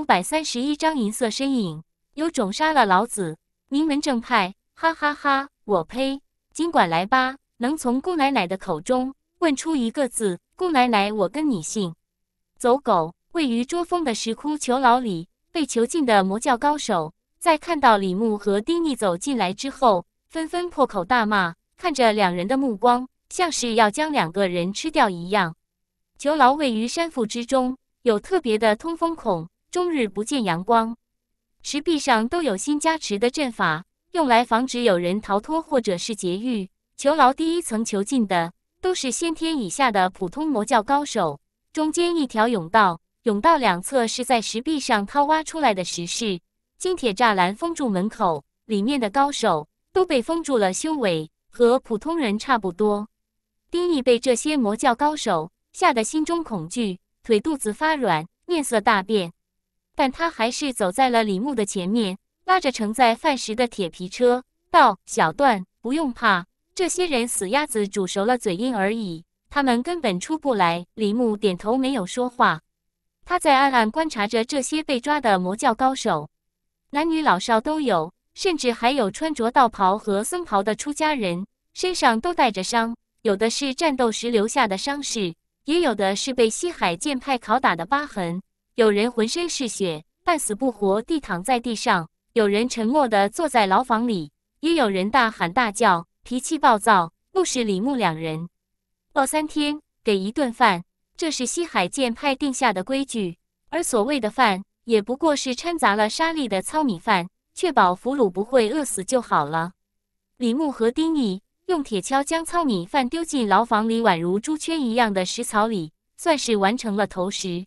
五百三十一张银色身影，有种杀了老子！名门正派，哈哈哈！我呸！尽管来吧，能从顾奶奶的口中问出一个字，顾奶奶，我跟你姓。走狗，位于捉风的石窟囚牢里，被囚禁的魔教高手，在看到李牧和丁毅走进来之后，纷纷破口大骂，看着两人的目光，像是要将两个人吃掉一样。囚牢位于山腹之中，有特别的通风孔。终日不见阳光，石壁上都有新加持的阵法，用来防止有人逃脱或者是劫狱。囚牢第一层囚禁的都是先天以下的普通魔教高手。中间一条甬道，甬道两侧是在石壁上掏挖出来的石室，金铁栅栏封住门口，里面的高手都被封住了修为，和普通人差不多。丁毅被这些魔教高手吓得心中恐惧，腿肚子发软，面色大变。但他还是走在了李牧的前面，拉着盛在饭食的铁皮车，道：“小段，不用怕，这些人死鸭子煮熟了，嘴硬而已，他们根本出不来。”李牧点头，没有说话。他在暗暗观察着这些被抓的魔教高手，男女老少都有，甚至还有穿着道袍和僧袍的出家人，身上都带着伤，有的是战斗时留下的伤势，也有的是被西海剑派拷打的疤痕。有人浑身是血，半死不活地躺在地上；有人沉默地坐在牢房里；也有人大喊大叫，脾气暴躁，怒视李牧两人。饿三天，给一顿饭，这是西海剑派定下的规矩。而所谓的饭，也不过是掺杂了沙粒的糙米饭，确保俘虏不会饿死就好了。李牧和丁义用铁锹将糙米饭丢进牢房里，宛如猪圈一样的食槽里，算是完成了投食。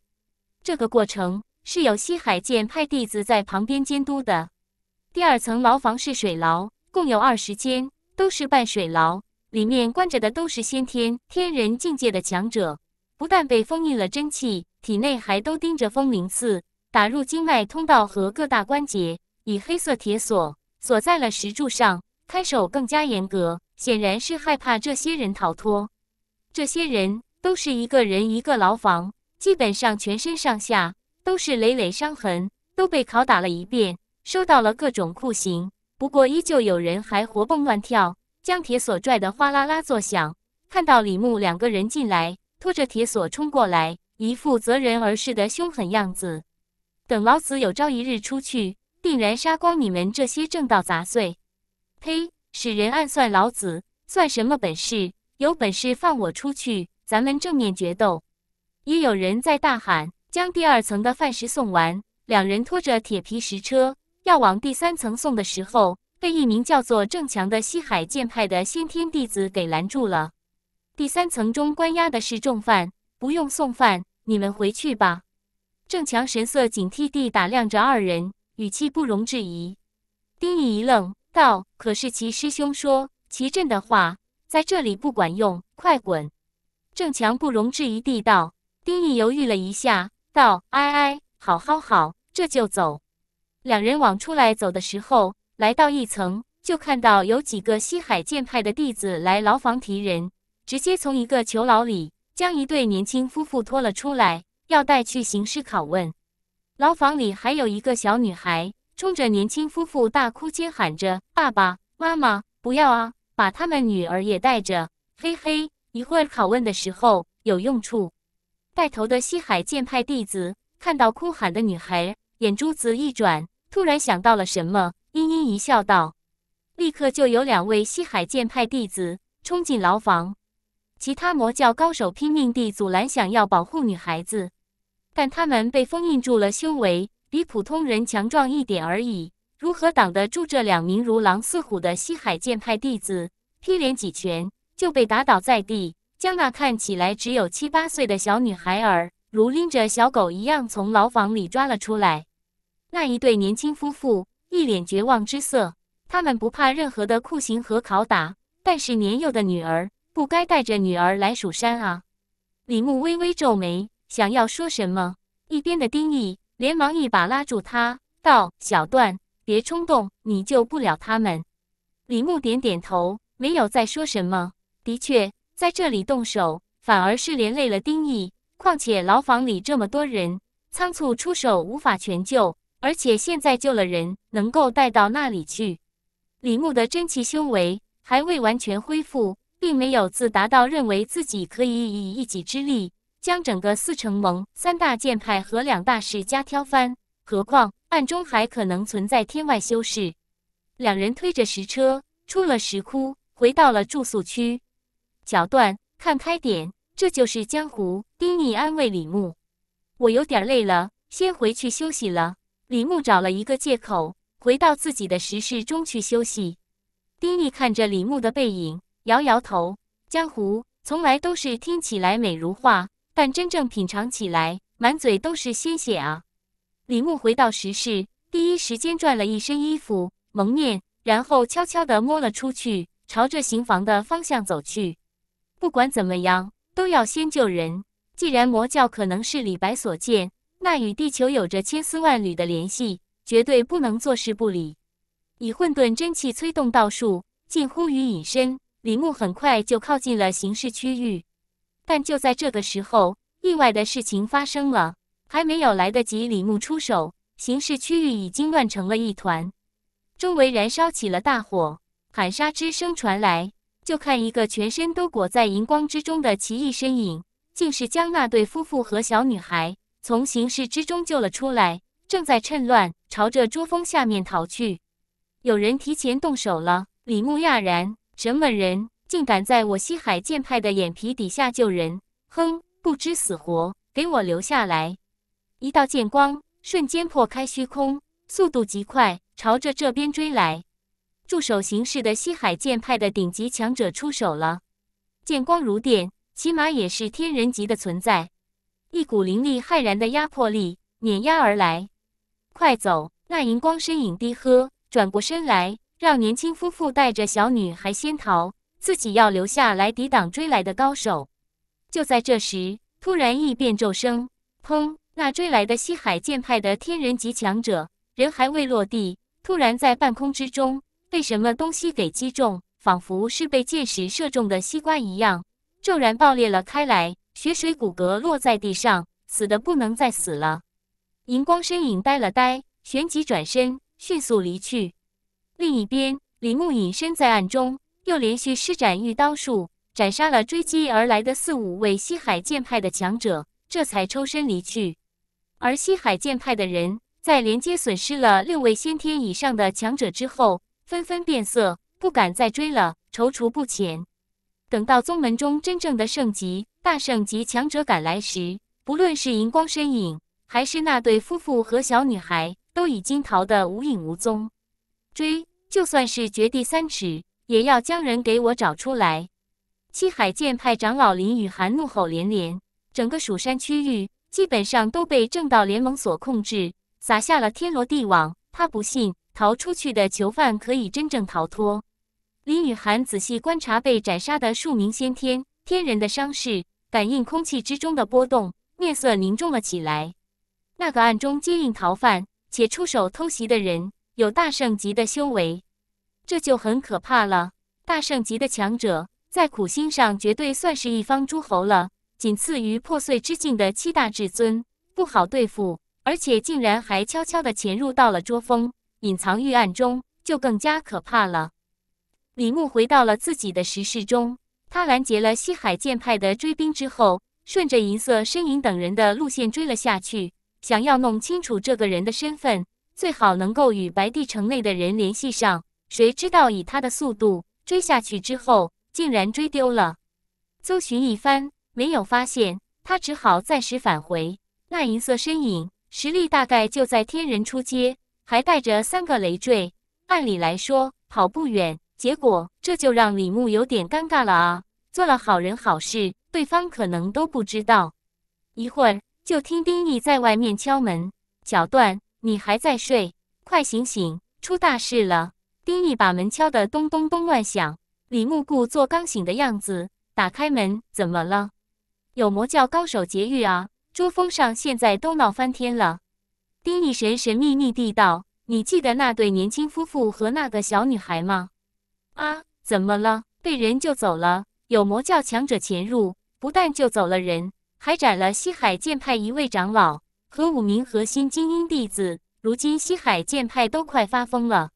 这个过程是有西海剑派弟子在旁边监督的。第二层牢房是水牢，共有二十间，都是半水牢，里面关着的都是先天天人境界的强者，不但被封印了真气，体内还都盯着风铃刺，打入经脉通道和各大关节，以黑色铁锁锁在了石柱上。看守更加严格，显然是害怕这些人逃脱。这些人都是一个人一个牢房。基本上全身上下都是累累伤痕，都被拷打了一遍，受到了各种酷刑。不过依旧有人还活蹦乱跳，将铁索拽得哗啦啦作响。看到李牧两个人进来，拖着铁索冲过来，一副择人而噬的凶狠样子。等老子有朝一日出去，定然杀光你们这些正道杂碎！呸！使人暗算老子，算什么本事？有本事放我出去，咱们正面决斗！也有人在大喊：“将第二层的饭食送完。”两人拖着铁皮石车要往第三层送的时候，被一名叫做郑强的西海剑派的先天弟子给拦住了。第三层中关押的是重犯，不用送饭，你们回去吧。郑强神色警惕地打量着二人，语气不容置疑。丁义一愣，道：“可是其师兄说，其震的话在这里不管用，快滚。”郑强不容置疑地道。丁义犹豫了一下，道：“哎哎，好好好，这就走。”两人往出来走的时候，来到一层，就看到有几个西海剑派的弟子来牢房提人，直接从一个囚牢里将一对年轻夫妇拖了出来，要带去刑室拷问。牢房里还有一个小女孩，冲着年轻夫妇大哭尖喊着：“爸爸妈妈，不要啊！把他们女儿也带着，嘿嘿，一会儿拷问的时候有用处。”带头的西海剑派弟子看到哭喊的女孩，眼珠子一转，突然想到了什么，阴阴一笑，道：“立刻就有两位西海剑派弟子冲进牢房，其他魔教高手拼命地阻拦，想要保护女孩子，但他们被封印住了修为，比普通人强壮一点而已，如何挡得住这两名如狼似虎的西海剑派弟子？劈脸几拳就被打倒在地。”将那看起来只有七八岁的小女孩儿，如拎着小狗一样从牢房里抓了出来。那一对年轻夫妇一脸绝望之色，他们不怕任何的酷刑和拷打，但是年幼的女儿不该带着女儿来蜀山啊！李牧微微皱眉，想要说什么，一边的丁义连忙一把拉住他，道：“小段，别冲动，你救不了他们。”李牧点点头，没有再说什么。的确。在这里动手，反而是连累了丁义。况且牢房里这么多人，仓促出手无法全救。而且现在救了人，能够带到那里去？李牧的真气修为还未完全恢复，并没有自达到认为自己可以以一己之力将整个四城盟、三大剑派和两大世家挑翻。何况暗中还可能存在天外修士。两人推着石车出了石窟，回到了住宿区。小段，看开点，这就是江湖。丁毅安慰李牧：“我有点累了，先回去休息了。”李牧找了一个借口，回到自己的石室中去休息。丁毅看着李牧的背影，摇摇头：“江湖从来都是听起来美如画，但真正品尝起来，满嘴都是鲜血啊！”李牧回到石室，第一时间转了一身衣服，蒙面，然后悄悄地摸了出去，朝着刑房的方向走去。不管怎么样，都要先救人。既然魔教可能是李白所建，那与地球有着千丝万缕的联系，绝对不能坐视不理。以混沌真气催动道术，近乎于隐身，李牧很快就靠近了刑事区域。但就在这个时候，意外的事情发生了。还没有来得及李牧出手，刑事区域已经乱成了一团，周围燃烧起了大火，喊杀之声传来。就看一个全身都裹在荧光之中的奇异身影，竟是将那对夫妇和小女孩从形势之中救了出来，正在趁乱朝着珠峰下面逃去。有人提前动手了，李牧讶然：什么人竟敢在我西海剑派的眼皮底下救人？哼，不知死活，给我留下来！一道剑光瞬间破开虚空，速度极快，朝着这边追来。驻守形式的西海剑派的顶级强者出手了，剑光如电，起码也是天人级的存在，一股凌厉骇然的压迫力碾压而来。快走！那银光身影低喝，转过身来，让年轻夫妇带着小女孩先逃，自己要留下来抵挡追来的高手。就在这时，突然异变骤生，砰！那追来的西海剑派的天人级强者人还未落地，突然在半空之中。被什么东西给击中，仿佛是被箭矢射中的西瓜一样，骤然爆裂了开来，血水、骨骼落在地上，死的不能再死了。荧光身影呆了呆，旋即转身，迅速离去。另一边，李牧隐身在暗中，又连续施展御刀术，斩杀了追击而来的四五位西海剑派的强者，这才抽身离去。而西海剑派的人，在连接损失了六位先天以上的强者之后，纷纷变色，不敢再追了，踌躇不前。等到宗门中真正的圣级、大圣级强者赶来时，不论是荧光身影，还是那对夫妇和小女孩，都已经逃得无影无踪。追，就算是掘地三尺，也要将人给我找出来！七海剑派长老林雨涵怒吼连连。整个蜀山区域基本上都被正道联盟所控制，撒下了天罗地网。他不信。逃出去的囚犯可以真正逃脱。林雨涵仔细观察被斩杀的数名先天天人的伤势，感应空气之中的波动，面色凝重了起来。那个暗中接应逃犯且出手偷袭的人，有大圣级的修为，这就很可怕了。大圣级的强者，在苦心上绝对算是一方诸侯了，仅次于破碎之境的七大至尊，不好对付，而且竟然还悄悄地潜入到了桌峰。隐藏预案中就更加可怕了。李牧回到了自己的石室中，他拦截了西海剑派的追兵之后，顺着银色身影等人的路线追了下去，想要弄清楚这个人的身份，最好能够与白帝城内的人联系上。谁知道以他的速度追下去之后，竟然追丢了。搜寻一番没有发现，他只好暂时返回。那银色身影实力大概就在天人初阶。还带着三个累赘，按理来说跑不远，结果这就让李牧有点尴尬了啊！做了好人好事，对方可能都不知道。一会儿就听丁义在外面敲门：“小段，你还在睡？快醒醒，出大事了！”丁义把门敲得咚咚咚乱响。李牧故作刚醒的样子，打开门：“怎么了？有魔教高手劫狱啊！珠峰上现在都闹翻天了。”丁一神神秘秘地道：“你记得那对年轻夫妇和那个小女孩吗？”“啊，怎么了？被人救走了？有魔教强者潜入，不但救走了人，还斩了西海剑派一位长老和五名核心精英弟子。如今西海剑派都快发疯了。”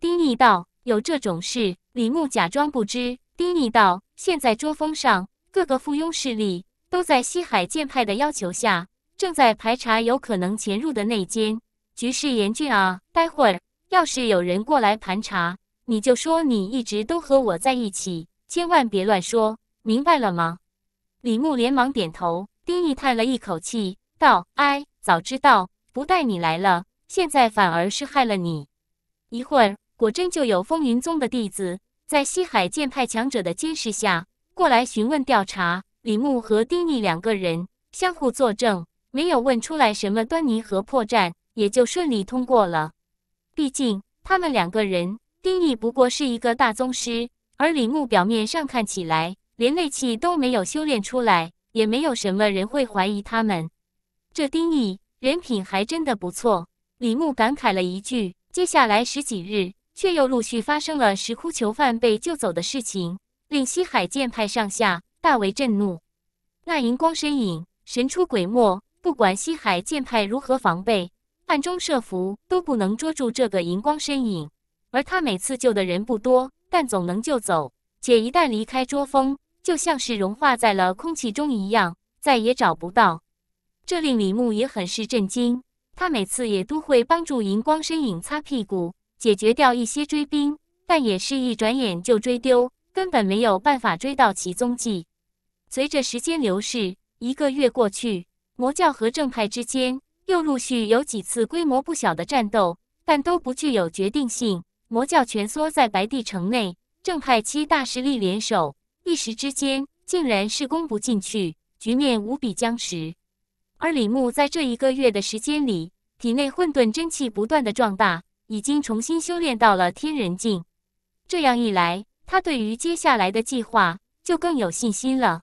丁一道：“有这种事？”李牧假装不知。丁一道：“现在桌峰上，各个附庸势力都在西海剑派的要求下。”正在排查有可能潜入的内奸，局势严峻啊！待会儿要是有人过来盘查，你就说你一直都和我在一起，千万别乱说，明白了吗？李牧连忙点头。丁毅叹了一口气，道：“哎，早知道不带你来了，现在反而是害了你。”一会儿果真就有风云宗的弟子在西海剑派强者的监视下过来询问调查，李牧和丁毅两个人相互作证。没有问出来什么端倪和破绽，也就顺利通过了。毕竟他们两个人，丁义不过是一个大宗师，而李牧表面上看起来连内气都没有修炼出来，也没有什么人会怀疑他们。这丁毅人品还真的不错，李牧感慨了一句。接下来十几日，却又陆续发生了石窟囚犯被救走的事情，令西海剑派上下大为震怒。那银光身影神出鬼没。不管西海剑派如何防备，暗中设伏都不能捉住这个荧光身影。而他每次救的人不多，但总能救走。且一旦离开捉风，就像是融化在了空气中一样，再也找不到。这令李牧也很是震惊。他每次也都会帮助荧光身影擦屁股，解决掉一些追兵，但也是一转眼就追丢，根本没有办法追到其踪迹。随着时间流逝，一个月过去。魔教和正派之间又陆续有几次规模不小的战斗，但都不具有决定性。魔教蜷缩在白帝城内，正派七大势力联手，一时之间竟然是攻不进去，局面无比僵持。而李牧在这一个月的时间里，体内混沌真气不断的壮大，已经重新修炼到了天人境。这样一来，他对于接下来的计划就更有信心了。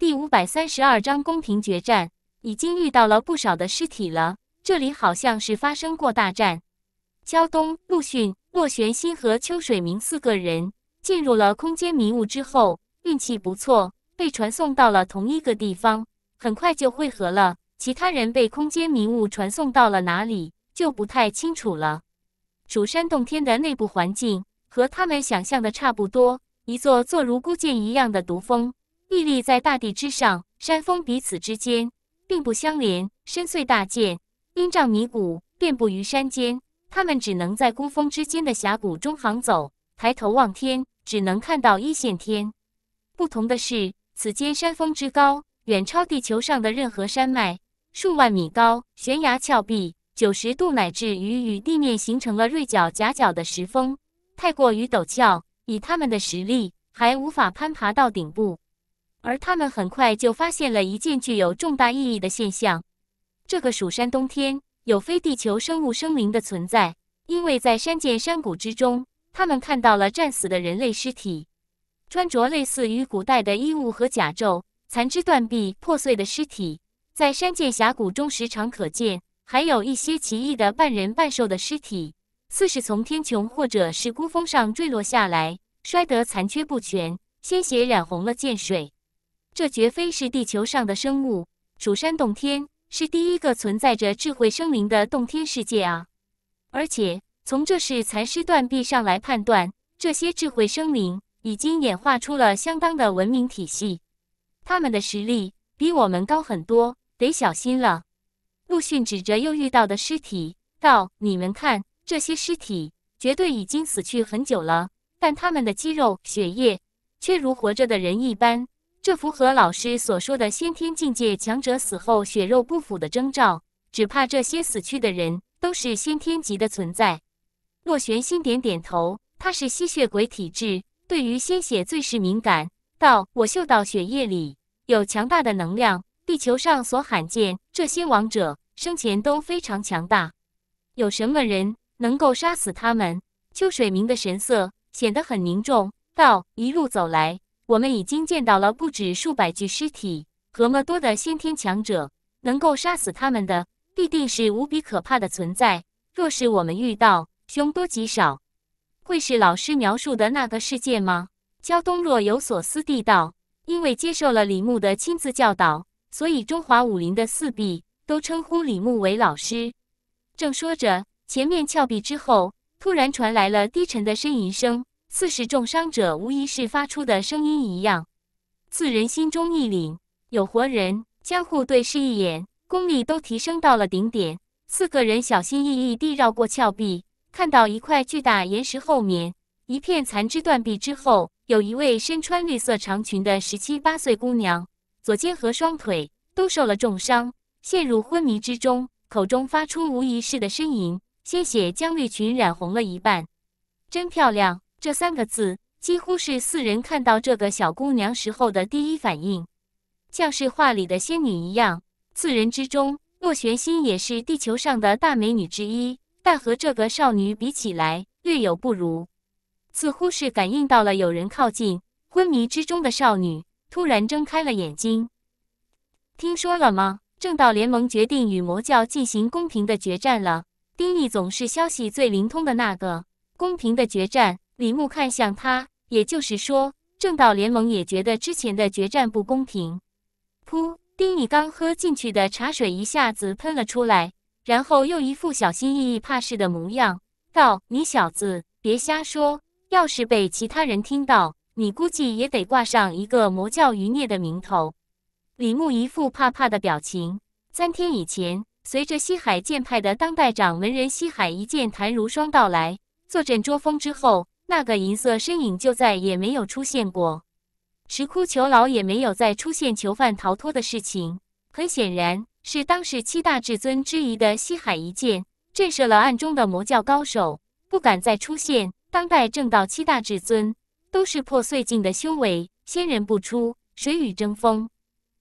第五百三十二章公平决战。已经遇到了不少的尸体了，这里好像是发生过大战。焦东、陆逊、洛玄心和秋水明四个人进入了空间迷雾之后，运气不错，被传送到了同一个地方，很快就汇合了。其他人被空间迷雾传送到了哪里，就不太清楚了。蜀山洞天的内部环境和他们想象的差不多，一座座如孤剑一样的毒峰屹立在大地之上，山峰彼此之间。并不相连，深邃大涧、阴障、迷谷遍布于山间，他们只能在孤峰之间的峡谷中行走。抬头望天，只能看到一线天。不同的是，此间山峰之高，远超地球上的任何山脉，数万米高，悬崖峭壁，九十度乃至于与地面形成了锐角夹角的石峰，太过于陡峭，以他们的实力还无法攀爬到顶部。而他们很快就发现了一件具有重大意义的现象：这个蜀山冬天有非地球生物生灵的存在。因为在山涧山谷之中，他们看到了战死的人类尸体，穿着类似于古代的衣物和甲胄，残肢断臂、破碎的尸体在山涧峡谷中时常可见；还有一些奇异的半人半兽的尸体，似是从天穹或者是孤峰上坠落下来，摔得残缺不全，鲜血染红了涧水。这绝非是地球上的生物，蜀山洞天是第一个存在着智慧生灵的洞天世界啊！而且从这是残尸断臂上来判断，这些智慧生灵已经演化出了相当的文明体系，他们的实力比我们高很多，得小心了。陆逊指着又遇到的尸体道：“你们看，这些尸体绝对已经死去很久了，但他们的肌肉、血液却如活着的人一般。”这符合老师所说的先天境界强者死后血肉不腐的征兆，只怕这些死去的人都是先天级的存在。洛玄心点点头，他是吸血鬼体质，对于鲜血最是敏感，道：“我嗅到血液里有强大的能量，地球上所罕见。这些王者生前都非常强大，有什么人能够杀死他们？”秋水明的神色显得很凝重，道：“一路走来。”我们已经见到了不止数百具尸体和么多的先天强者，能够杀死他们的，必定是无比可怕的存在。若是我们遇到，凶多吉少。会是老师描述的那个世界吗？焦东若有所思地道。因为接受了李牧的亲自教导，所以中华武林的四壁都称呼李牧为老师。正说着，前面峭壁之后突然传来了低沉的呻吟声。四十重伤者无疑是发出的声音一样，四人心中一凛。有活人，相互对视一眼，功力都提升到了顶点。四个人小心翼翼地绕过峭壁，看到一块巨大岩石后面，一片残肢断臂之后，有一位身穿绿色长裙的十七八岁姑娘，左肩和双腿都受了重伤，陷入昏迷之中，口中发出无疑似的呻吟，鲜血将绿裙染红了一半，真漂亮。这三个字几乎是四人看到这个小姑娘时候的第一反应，像是画里的仙女一样。四人之中，洛玄心也是地球上的大美女之一，但和这个少女比起来略有不如。似乎是感应到了有人靠近，昏迷之中的少女突然睁开了眼睛。听说了吗？正道联盟决定与魔教进行公平的决战了。丁毅总是消息最灵通的那个，公平的决战。李牧看向他，也就是说，正道联盟也觉得之前的决战不公平。噗！丁你刚喝进去的茶水一下子喷了出来，然后又一副小心翼翼、怕事的模样，道：“你小子别瞎说，要是被其他人听到，你估计也得挂上一个魔教余孽的名头。”李牧一副怕怕的表情。三天以前，随着西海剑派的当代掌门人西海一剑谭如霜到来，坐镇捉风之后。那个银色身影就再也没有出现过，石窟囚牢也没有再出现囚犯逃脱的事情。很显然，是当时七大至尊之一的西海一剑震慑了暗中的魔教高手，不敢再出现。当代正道七大至尊都是破碎境的修为，仙人不出，谁与争锋？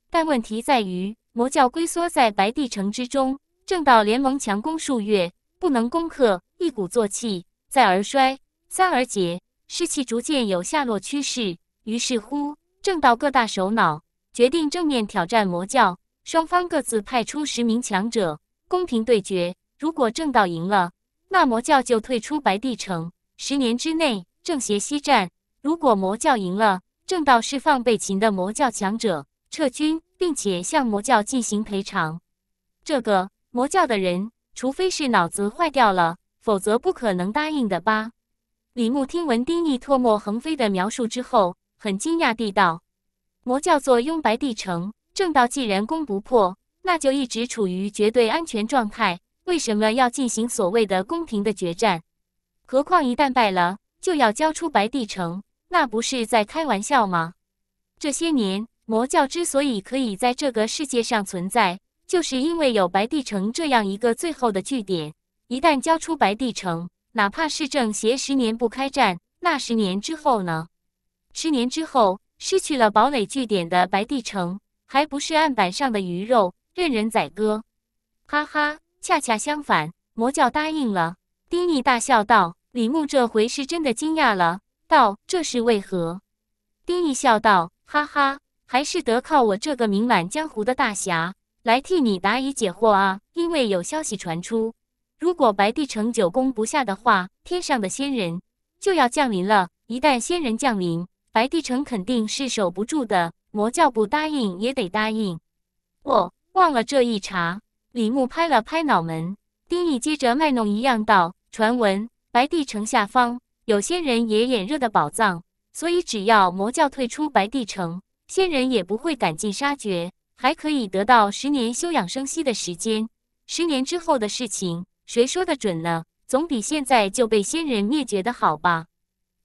但问题在于，魔教龟缩在白帝城之中，正道联盟强攻数月不能攻克，一鼓作气再而衰。三儿竭，士气逐渐有下落趋势，于是乎正道各大首脑决定正面挑战魔教，双方各自派出十名强者公平对决。如果正道赢了，那魔教就退出白帝城；十年之内正邪西战。如果魔教赢了，正道释放被擒的魔教强者，撤军，并且向魔教进行赔偿。这个魔教的人，除非是脑子坏掉了，否则不可能答应的吧。李牧听闻丁义唾沫横飞的描述之后，很惊讶地道：“魔教坐拥白帝城，正道既然攻不破，那就一直处于绝对安全状态。为什么要进行所谓的公平的决战？何况一旦败了，就要交出白帝城，那不是在开玩笑吗？这些年，魔教之所以可以在这个世界上存在，就是因为有白帝城这样一个最后的据点。一旦交出白帝城，”哪怕是政协十年不开战，那十年之后呢？十年之后，失去了堡垒据点的白帝城，还不是案板上的鱼肉，任人宰割？哈哈，恰恰相反，魔教答应了。丁义大笑道：“李牧，这回是真的惊讶了，道这是为何？”丁义笑道：“哈哈，还是得靠我这个名满江湖的大侠来替你答疑解惑啊，因为有消息传出。”如果白帝城久攻不下的话，天上的仙人就要降临了。一旦仙人降临，白帝城肯定是守不住的。魔教不答应也得答应。我忘了这一茬。李牧拍了拍脑门，丁毅接着卖弄一样道：“传闻白帝城下方有仙人也眼热的宝藏，所以只要魔教退出白帝城，仙人也不会赶尽杀绝，还可以得到十年休养生息的时间。十年之后的事情。”谁说的准呢？总比现在就被仙人灭绝的好吧？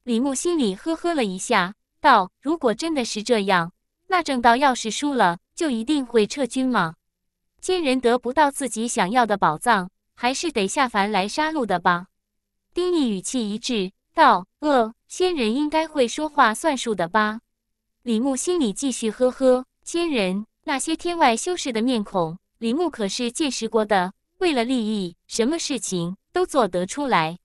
李牧心里呵呵了一下，道：“如果真的是这样，那正道要是输了，就一定会撤军吗？仙人得不到自己想要的宝藏，还是得下凡来杀戮的吧？”丁毅语气一致道：“呃，仙人应该会说话算数的吧？”李牧心里继续呵呵。仙人那些天外修士的面孔，李牧可是见识过的。为了利益，什么事情都做得出来。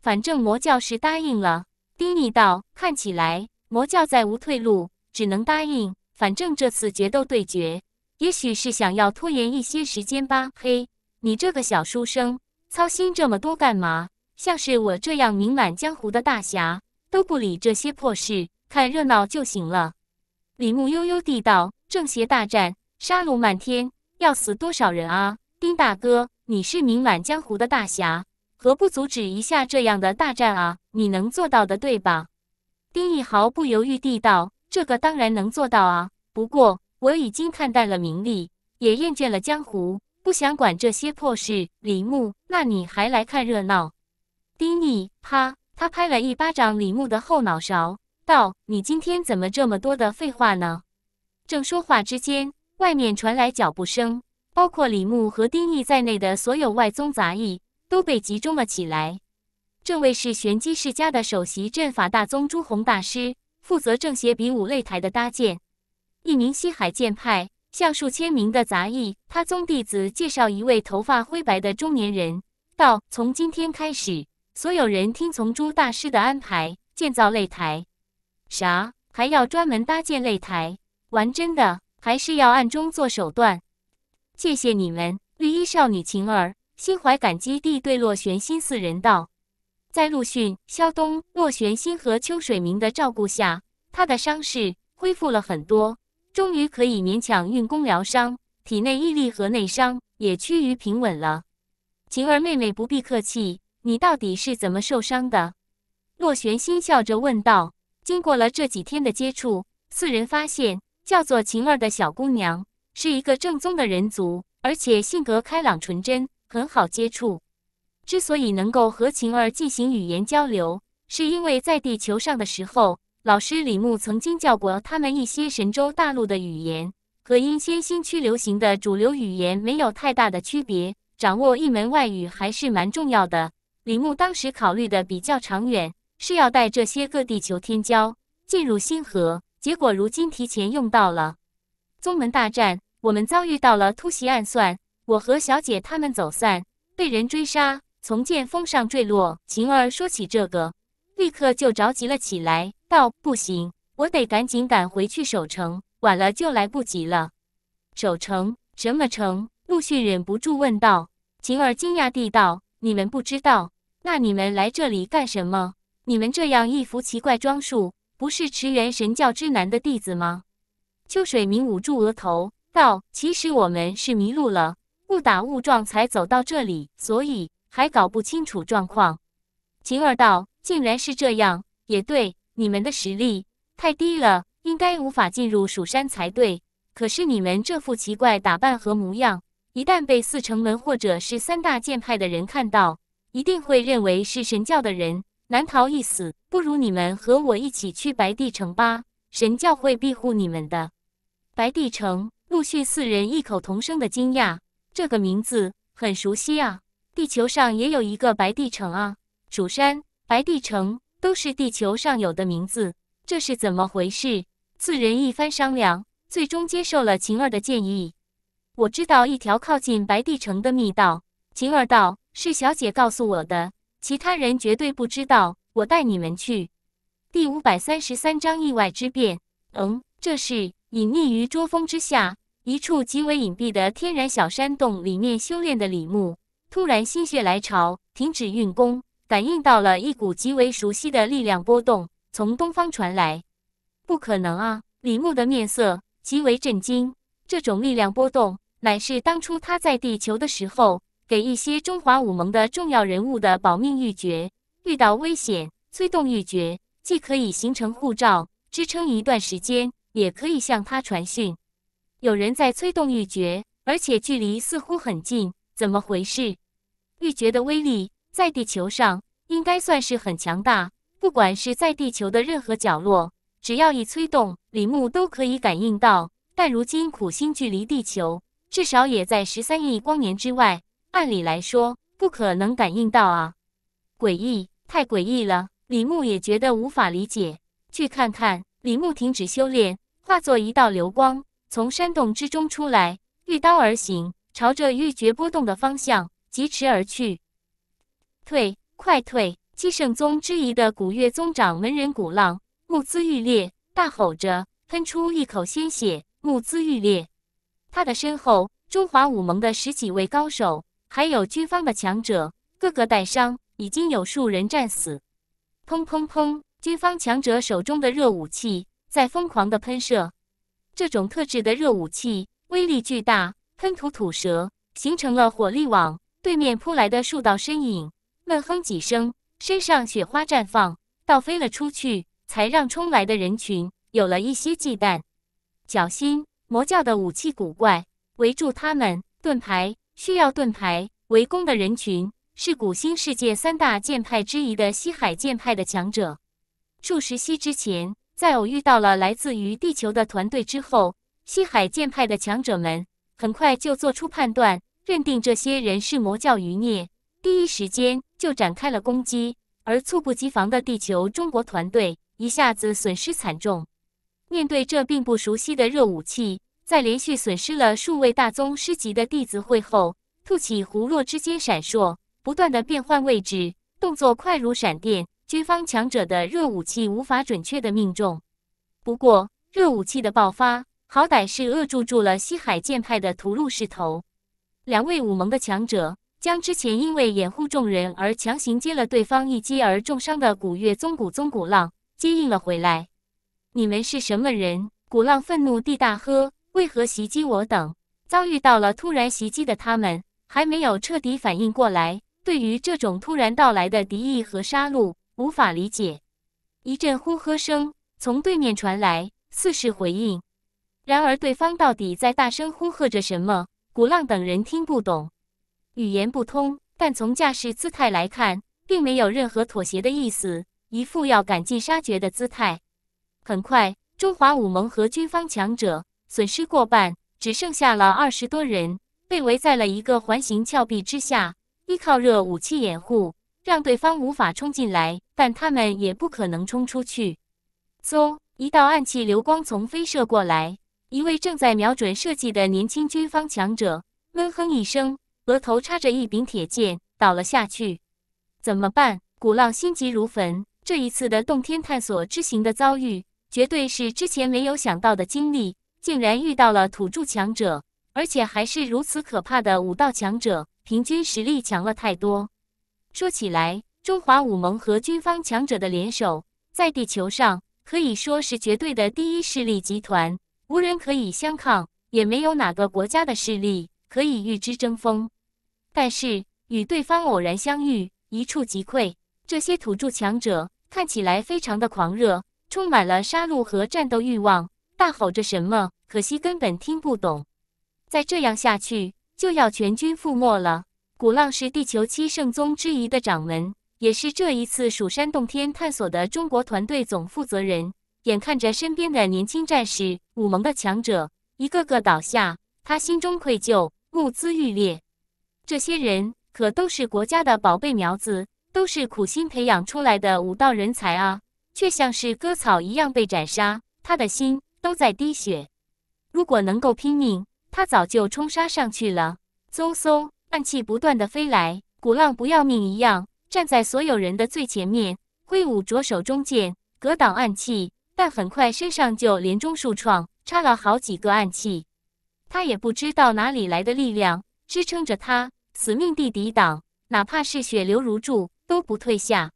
反正魔教是答应了。低毅道：“看起来魔教再无退路，只能答应。反正这次决斗对决，也许是想要拖延一些时间吧。”嘿，你这个小书生，操心这么多干嘛？像是我这样名满江湖的大侠，都不理这些破事，看热闹就行了。”李牧悠悠地道：“正邪大战，杀戮漫天，要死多少人啊？”丁大哥，你是名满江湖的大侠，何不阻止一下这样的大战啊？你能做到的，对吧？丁义毫不犹豫地道：“这个当然能做到啊，不过我已经看淡了名利，也厌倦了江湖，不想管这些破事。”李牧，那你还来看热闹？丁义啪，他拍了一巴掌李牧的后脑勺，道：“你今天怎么这么多的废话呢？”正说话之间，外面传来脚步声。包括李牧和丁义在内的所有外宗杂役都被集中了起来。这位是玄机世家的首席阵法大宗朱红大师，负责正邪比武擂台的搭建。一名西海剑派向数千名的杂役、他宗弟子介绍一位头发灰白的中年人，道：“从今天开始，所有人听从朱大师的安排，建造擂台。啥？还要专门搭建擂台？玩真的，还是要暗中做手段？”谢谢你们，绿衣少女晴儿心怀感激地对洛玄心四人道：“在陆逊、萧东、洛玄心和秋水明的照顾下，他的伤势恢复了很多，终于可以勉强运功疗伤，体内毅力和内伤也趋于平稳了。”晴儿妹妹不必客气，你到底是怎么受伤的？”洛玄心笑着问道。经过了这几天的接触，四人发现叫做晴儿的小姑娘。是一个正宗的人族，而且性格开朗纯真，很好接触。之所以能够和晴儿进行语言交流，是因为在地球上的时候，老师李牧曾经教过他们一些神州大陆的语言，和因仙新区流行的主流语言没有太大的区别。掌握一门外语还是蛮重要的。李牧当时考虑的比较长远，是要带这些各地球天骄进入星河，结果如今提前用到了。宗门大战，我们遭遇到了突袭暗算，我和小姐他们走散，被人追杀，从剑峰上坠落。晴儿说起这个，立刻就着急了起来，道：“不行，我得赶紧赶回去守城，晚了就来不及了。”守城？什么城？陆逊忍不住问道。晴儿惊讶地道：“你们不知道？那你们来这里干什么？你们这样一副奇怪装束，不是驰援神教之南的弟子吗？”秋水明捂住额头道：“其实我们是迷路了，误打误撞才走到这里，所以还搞不清楚状况。”晴儿道：“竟然是这样，也对，你们的实力太低了，应该无法进入蜀山才对。可是你们这副奇怪打扮和模样，一旦被四城门或者是三大剑派的人看到，一定会认为是神教的人，难逃一死。不如你们和我一起去白帝城吧，神教会庇护你们的。”白帝城，陆续四人异口同声的惊讶：“这个名字很熟悉啊，地球上也有一个白帝城啊，蜀山、白帝城都是地球上有的名字，这是怎么回事？”四人一番商量，最终接受了晴儿的建议：“我知道一条靠近白帝城的密道。”晴儿道：“是小姐告诉我的，其他人绝对不知道。我带你们去。”第五百三十三章意外之变。嗯，这是。隐匿于桌峰之下一处极为隐蔽的天然小山洞里面修炼的李牧，突然心血来潮，停止运功，感应到了一股极为熟悉的力量波动从东方传来。不可能啊！李牧的面色极为震惊。这种力量波动，乃是当初他在地球的时候，给一些中华武盟的重要人物的保命玉诀。遇到危险，催动玉诀，既可以形成护罩，支撑一段时间。也可以向他传讯，有人在催动玉珏，而且距离似乎很近，怎么回事？玉珏的威力在地球上应该算是很强大，不管是在地球的任何角落，只要一催动，李牧都可以感应到。但如今苦心距离地球至少也在十三亿光年之外，按理来说不可能感应到啊！诡异，太诡异了！李牧也觉得无法理解，去看看。李牧停止修炼。化作一道流光，从山洞之中出来，御刀而行，朝着玉珏波动的方向疾驰而去。退！快退！七圣宗之一的古月宗掌门人古浪目眦欲裂，大吼着喷出一口鲜血，目眦欲裂。他的身后，中华武盟的十几位高手，还有军方的强者，个个带伤，已经有数人战死。砰砰砰！军方强者手中的热武器。在疯狂的喷射，这种特制的热武器威力巨大，喷吐吐蛇，形成了火力网。对面扑来的数道身影，闷哼几声，身上雪花绽放，倒飞了出去，才让冲来的人群有了一些忌惮。小心，魔教的武器古怪，围住他们，盾牌需要盾牌。围攻的人群是古新世界三大剑派之一的西海剑派的强者。数十息之前。在偶遇到了来自于地球的团队之后，西海剑派的强者们很快就做出判断，认定这些人是魔教余孽，第一时间就展开了攻击。而猝不及防的地球中国团队一下子损失惨重。面对这并不熟悉的热武器，在连续损失了数位大宗师级的弟子会后，兔起弧落之间闪烁，不断的变换位置，动作快如闪电。军方强者的热武器无法准确的命中，不过热武器的爆发好歹是扼住住了西海剑派的屠戮势头。两位武盟的强者将之前因为掩护众人而强行接了对方一击而重伤的古月宗古宗古浪接应了回来。你们是什么人？古浪愤怒地大喝：“为何袭击我等？”遭遇到了突然袭击的他们还没有彻底反应过来，对于这种突然到来的敌意和杀戮。无法理解，一阵呼喝声从对面传来，似是回应。然而，对方到底在大声呼喝着什么？古浪等人听不懂，语言不通。但从架势姿态来看，并没有任何妥协的意思，一副要赶尽杀绝的姿态。很快，中华武盟和军方强者损失过半，只剩下了二十多人，被围在了一个环形峭壁之下，依靠热武器掩护。让对方无法冲进来，但他们也不可能冲出去。嗖！一道暗器流光从飞射过来，一位正在瞄准射击的年轻军方强者闷哼一声，额头插着一柄铁剑倒了下去。怎么办？古浪心急如焚。这一次的洞天探索之行的遭遇，绝对是之前没有想到的经历，竟然遇到了土著强者，而且还是如此可怕的武道强者，平均实力强了太多。说起来，中华武盟和军方强者的联手，在地球上可以说是绝对的第一势力集团，无人可以相抗，也没有哪个国家的势力可以与之争锋。但是与对方偶然相遇，一触即溃。这些土著强者看起来非常的狂热，充满了杀戮和战斗欲望，大吼着什么，可惜根本听不懂。再这样下去，就要全军覆没了。古浪是地球七圣宗之一的掌门，也是这一次蜀山洞天探索的中国团队总负责人。眼看着身边的年轻战士、武盟的强者一个个倒下，他心中愧疚，目眦欲裂。这些人可都是国家的宝贝苗子，都是苦心培养出来的武道人才啊，却像是割草一样被斩杀。他的心都在滴血。如果能够拼命，他早就冲杀上去了。嗖嗖，暗器不断地飞来，古浪不要命一样站在所有人的最前面，挥舞着手中剑格挡暗器，但很快身上就连中数创，插了好几个暗器。他也不知道哪里来的力量，支撑着他死命地抵挡，哪怕是血流如注都不退下。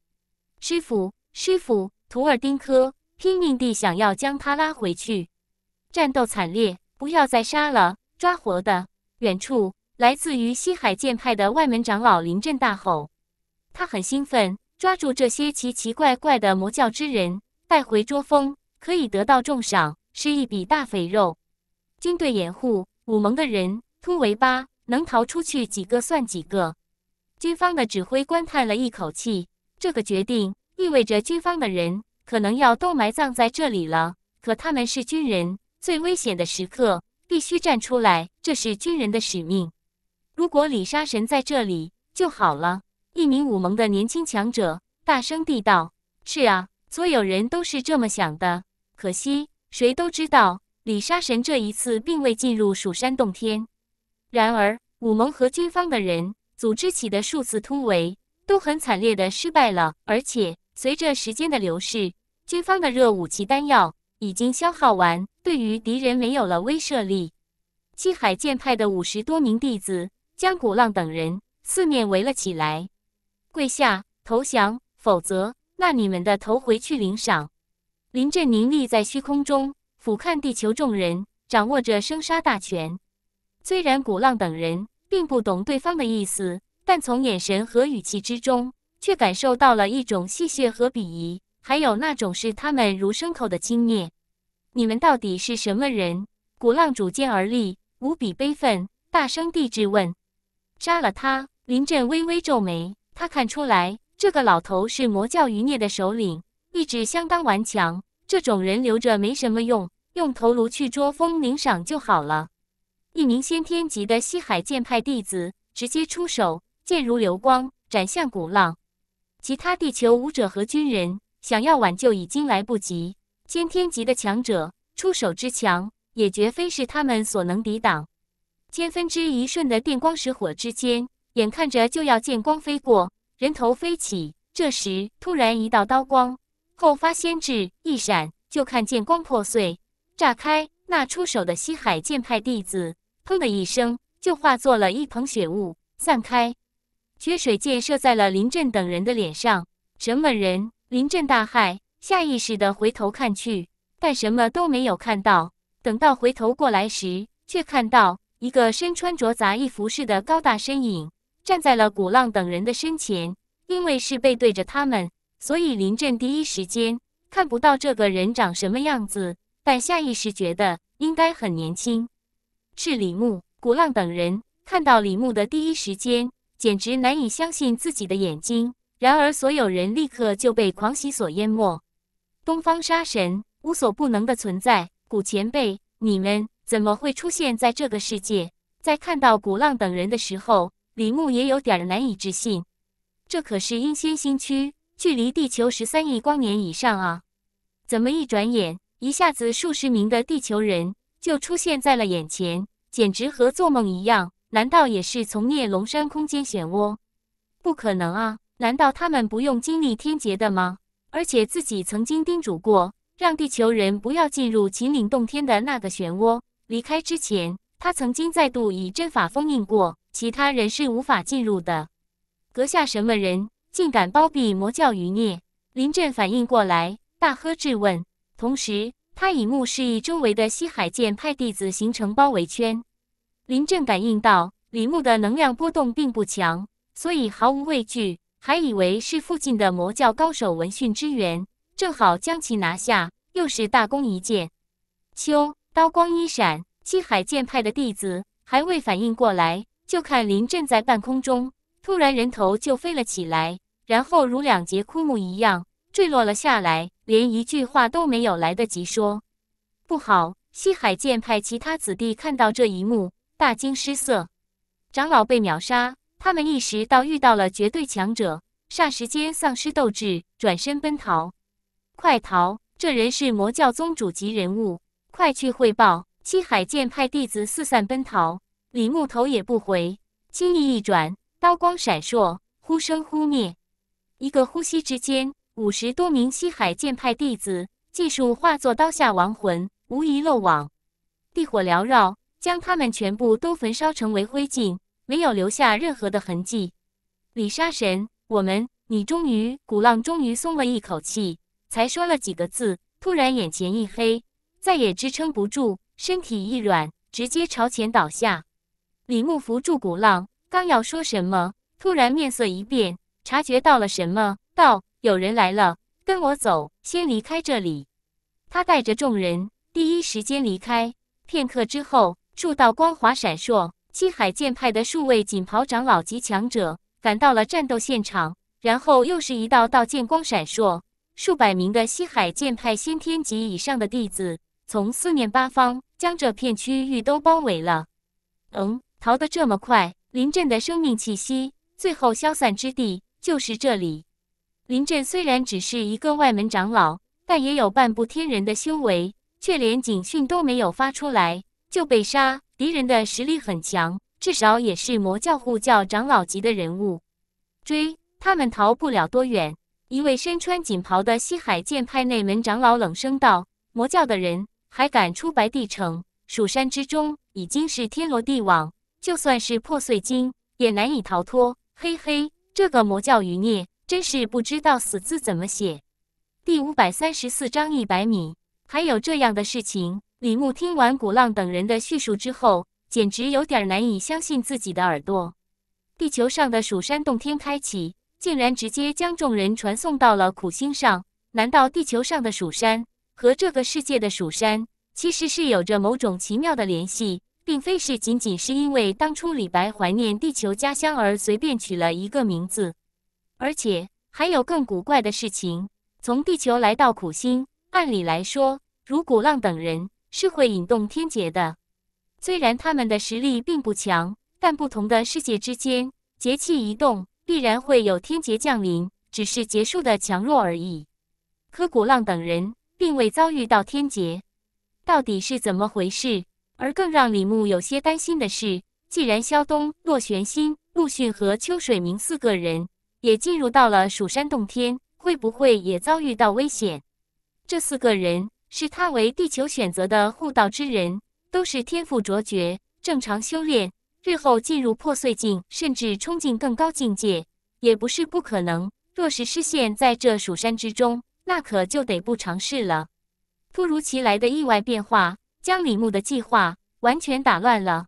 师傅，师傅，徒儿丁科拼命地想要将他拉回去。战斗惨烈，不要再杀了，抓活的。远处。来自于西海剑派的外门长老临阵大吼：“他很兴奋，抓住这些奇奇怪怪的魔教之人带回捉风，可以得到重赏，是一笔大肥肉。”军队掩护武盟的人突围吧，能逃出去几个算几个。军方的指挥官叹了一口气：“这个决定意味着军方的人可能要都埋葬在这里了。可他们是军人，最危险的时刻必须站出来，这是军人的使命。”如果李杀神在这里就好了。一名武盟的年轻强者大声地道：“是啊，所有人都是这么想的。可惜，谁都知道李杀神这一次并未进入蜀山洞天。然而，武盟和军方的人组织起的数次突围都很惨烈的失败了。而且，随着时间的流逝，军方的热武器弹药已经消耗完，对于敌人没有了威慑力。七海剑派的五十多名弟子。”将古浪等人四面围了起来，跪下投降，否则那你们的头回去领赏。林振凝立在虚空中，俯瞰地球，众人掌握着生杀大权。虽然古浪等人并不懂对方的意思，但从眼神和语气之中，却感受到了一种戏谑和鄙夷，还有那种视他们如牲口的轻蔑。你们到底是什么人？古浪主剑而立，无比悲愤，大声地质问。杀了他！林震微微皱眉，他看出来这个老头是魔教余孽的首领，意志相当顽强。这种人留着没什么用，用头颅去捉风领赏就好了。一名先天级的西海剑派弟子直接出手，剑如流光，斩向鼓浪。其他地球武者和军人想要挽救已经来不及，先天级的强者出手之强，也绝非是他们所能抵挡。千分之一瞬的电光石火之间，眼看着就要见光飞过，人头飞起。这时突然一道刀光后发先至，一闪就看见光破碎炸开。那出手的西海剑派弟子，砰的一声就化作了一捧血雾散开。缺水箭射在了林震等人的脸上，什么人？林震大骇，下意识的回头看去，但什么都没有看到。等到回头过来时，却看到。一个身穿着杂役服饰的高大身影站在了古浪等人的身前。因为是背对着他们，所以林震第一时间看不到这个人长什么样子，但下意识觉得应该很年轻。是李牧。古浪等人看到李牧的第一时间，简直难以相信自己的眼睛。然而，所有人立刻就被狂喜所淹没。东方杀神，无所不能的存在，古前辈，你们！怎么会出现在这个世界？在看到古浪等人的时候，李牧也有点儿难以置信。这可是阴仙新区，距离地球十三亿光年以上啊！怎么一转眼，一下子数十名的地球人就出现在了眼前，简直和做梦一样。难道也是从聂龙山空间漩涡？不可能啊！难道他们不用经历天劫的吗？而且自己曾经叮嘱过，让地球人不要进入秦岭洞天的那个漩涡。离开之前，他曾经再度以阵法封印过，其他人是无法进入的。阁下什么人，竟敢包庇魔教余孽？林震反应过来，大喝质问，同时他以目示意周围的西海剑派弟子形成包围圈。林震感应到李牧的能量波动并不强，所以毫无畏惧，还以为是附近的魔教高手闻讯支援，正好将其拿下，又是大功一件。秋。刀光一闪，西海剑派的弟子还未反应过来，就看林震在半空中突然人头就飞了起来，然后如两截枯木一样坠落了下来，连一句话都没有来得及说。不好！西海剑派其他子弟看到这一幕，大惊失色，长老被秒杀，他们意识到遇到了绝对强者，霎时间丧失斗志，转身奔逃。快逃！这人是魔教宗主级人物。快去汇报！西海剑派弟子四散奔逃，李牧头也不回，心意一转，刀光闪烁，呼生忽灭，一个呼吸之间，五十多名西海剑派弟子尽数化作刀下亡魂，无一漏网。地火缭绕，将他们全部都焚烧成为灰烬，没有留下任何的痕迹。李杀神，我们，你终于，古浪终于松了一口气，才说了几个字，突然眼前一黑。再也支撑不住，身体一软，直接朝前倒下。李牧扶住古浪，刚要说什么，突然面色一变，察觉到了什么，道：“有人来了，跟我走，先离开这里。”他带着众人第一时间离开。片刻之后，数道光华闪烁，西海剑派的数位锦袍长老级强者赶到了战斗现场，然后又是一道道剑光闪烁，数百名的西海剑派先天级以上的弟子。从四面八方将这片区域都包围了。嗯，逃得这么快，林震的生命气息最后消散之地就是这里。林震虽然只是一个外门长老，但也有半步天人的修为，却连警讯都没有发出来就被杀。敌人的实力很强，至少也是魔教护教长老级的人物。追，他们逃不了多远。一位身穿锦袍的西海剑派内门长老冷声道：“魔教的人。”还敢出白帝城？蜀山之中已经是天罗地网，就算是破碎金也难以逃脱。嘿嘿，这个魔教余孽真是不知道死字怎么写。第五百三十四章一百米，还有这样的事情？李牧听完古浪等人的叙述之后，简直有点难以相信自己的耳朵。地球上的蜀山洞天开启，竟然直接将众人传送到了苦心上？难道地球上的蜀山？和这个世界的蜀山其实是有着某种奇妙的联系，并非是仅仅是因为当初李白怀念地球家乡而随便取了一个名字，而且还有更古怪的事情。从地球来到苦星，按理来说，如古浪等人是会引动天劫的。虽然他们的实力并不强，但不同的世界之间节气一动，必然会有天劫降临，只是劫数的强弱而已。可古浪等人。并未遭遇到天劫，到底是怎么回事？而更让李牧有些担心的是，既然萧东、骆玄心、陆逊和秋水明四个人也进入到了蜀山洞天，会不会也遭遇到危险？这四个人是他为地球选择的护道之人，都是天赋卓绝，正常修炼，日后进入破碎境，甚至冲进更高境界也不是不可能。若是失陷在这蜀山之中，那可就得不偿失了。突如其来的意外变化将李牧的计划完全打乱了，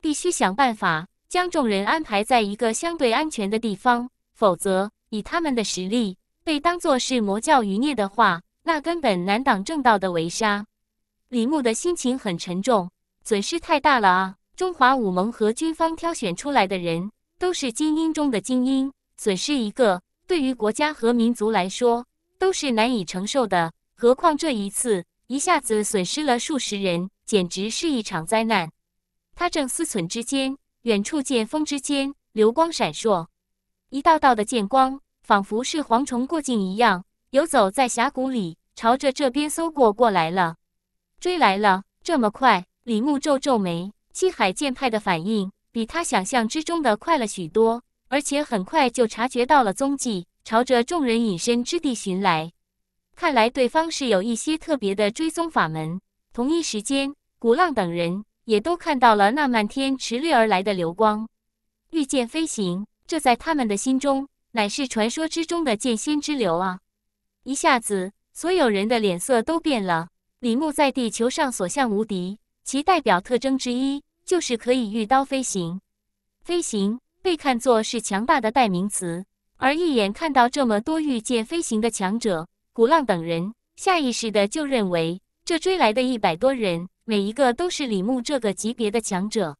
必须想办法将众人安排在一个相对安全的地方，否则以他们的实力，被当作是魔教余孽的话，那根本难挡正道的围杀。李牧的心情很沉重，损失太大了啊！中华武盟和军方挑选出来的人都是精英中的精英，损失一个，对于国家和民族来说。都是难以承受的，何况这一次一下子损失了数十人，简直是一场灾难。他正思忖之间，远处剑锋之间流光闪烁，一道道的剑光仿佛是蝗虫过境一样，游走在峡谷里，朝着这边搜过过来了，追来了！这么快，李牧皱皱眉，七海剑派的反应比他想象之中的快了许多，而且很快就察觉到了踪迹。朝着众人隐身之地寻来，看来对方是有一些特别的追踪法门。同一时间，古浪等人也都看到了那漫天驰掠而来的流光，御剑飞行，这在他们的心中乃是传说之中的剑仙之流啊！一下子，所有人的脸色都变了。李牧在地球上所向无敌，其代表特征之一就是可以御刀飞行，飞行被看作是强大的代名词。而一眼看到这么多御剑飞行的强者，古浪等人下意识的就认为，这追来的一百多人，每一个都是李牧这个级别的强者。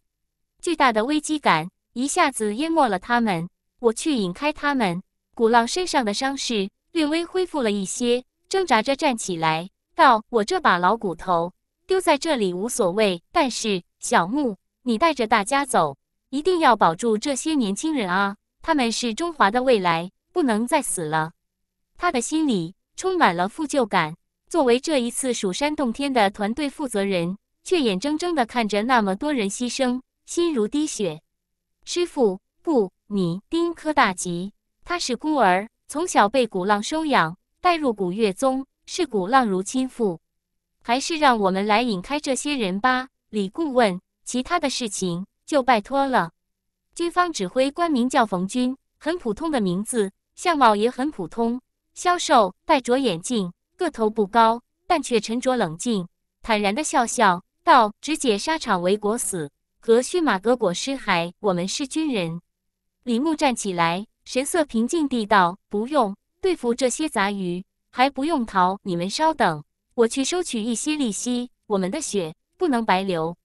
巨大的危机感一下子淹没了他们。我去引开他们。古浪身上的伤势略微恢复了一些，挣扎着站起来，道：“我这把老骨头丢在这里无所谓，但是小木，你带着大家走，一定要保住这些年轻人啊！”他们是中华的未来，不能再死了。他的心里充满了负疚感。作为这一次蜀山洞天的团队负责人，却眼睁睁地看着那么多人牺牲，心如滴血。师傅，不，你丁科大吉，他是孤儿，从小被古浪收养，带入古月宗，视古浪如亲父。还是让我们来引开这些人吧。李顾问，其他的事情就拜托了。军方指挥官名叫冯军，很普通的名字，相貌也很普通，消瘦，戴着眼镜，个头不高，但却沉着冷静，坦然地笑笑道：“只解沙场为国死，何须马革裹尸骸？我们是军人。李牧站起来，神色平静地道：“不用对付这些杂鱼，还不用逃，你们稍等，我去收取一些利息。我们的血不能白流。”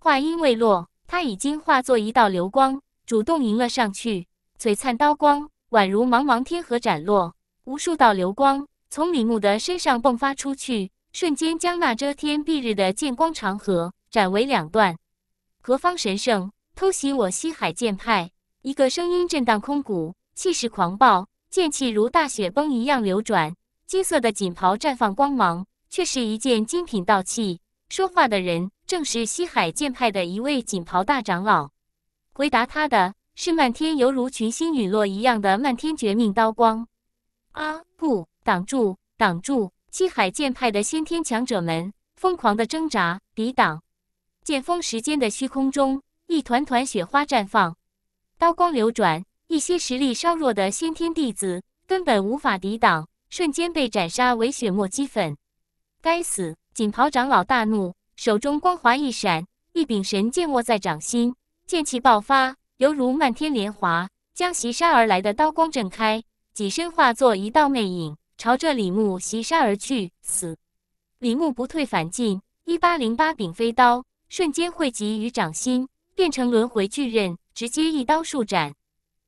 话音未落，他已经化作一道流光。主动迎了上去，璀璨刀光宛如茫茫天河斩落，无数道流光从李牧的身上迸发出去，瞬间将那遮天蔽日的剑光长河斩为两段。何方神圣，偷袭我西海剑派？一个声音震荡空谷，气势狂暴，剑气如大雪崩一样流转，金色的锦袍绽放光芒，却是一件精品道器。说话的人正是西海剑派的一位锦袍大长老。回答他的是漫天犹如群星陨落一样的漫天绝命刀光，啊不，挡住，挡住！七海剑派的先天强者们疯狂的挣扎抵挡，剑锋时间的虚空中，一团团雪花绽放，刀光流转，一些实力稍弱的先天弟子根本无法抵挡，瞬间被斩杀为血沫鸡粉。该死！锦袍长老大怒，手中光华一闪，一柄神剑握在掌心。剑气爆发，犹如漫天莲华，将袭杀而来的刀光震开。几身化作一道魅影，朝着李牧袭杀而去。死！李牧不退反进，一八零八柄飞刀瞬间汇集于掌心，变成轮回巨刃，直接一刀数斩。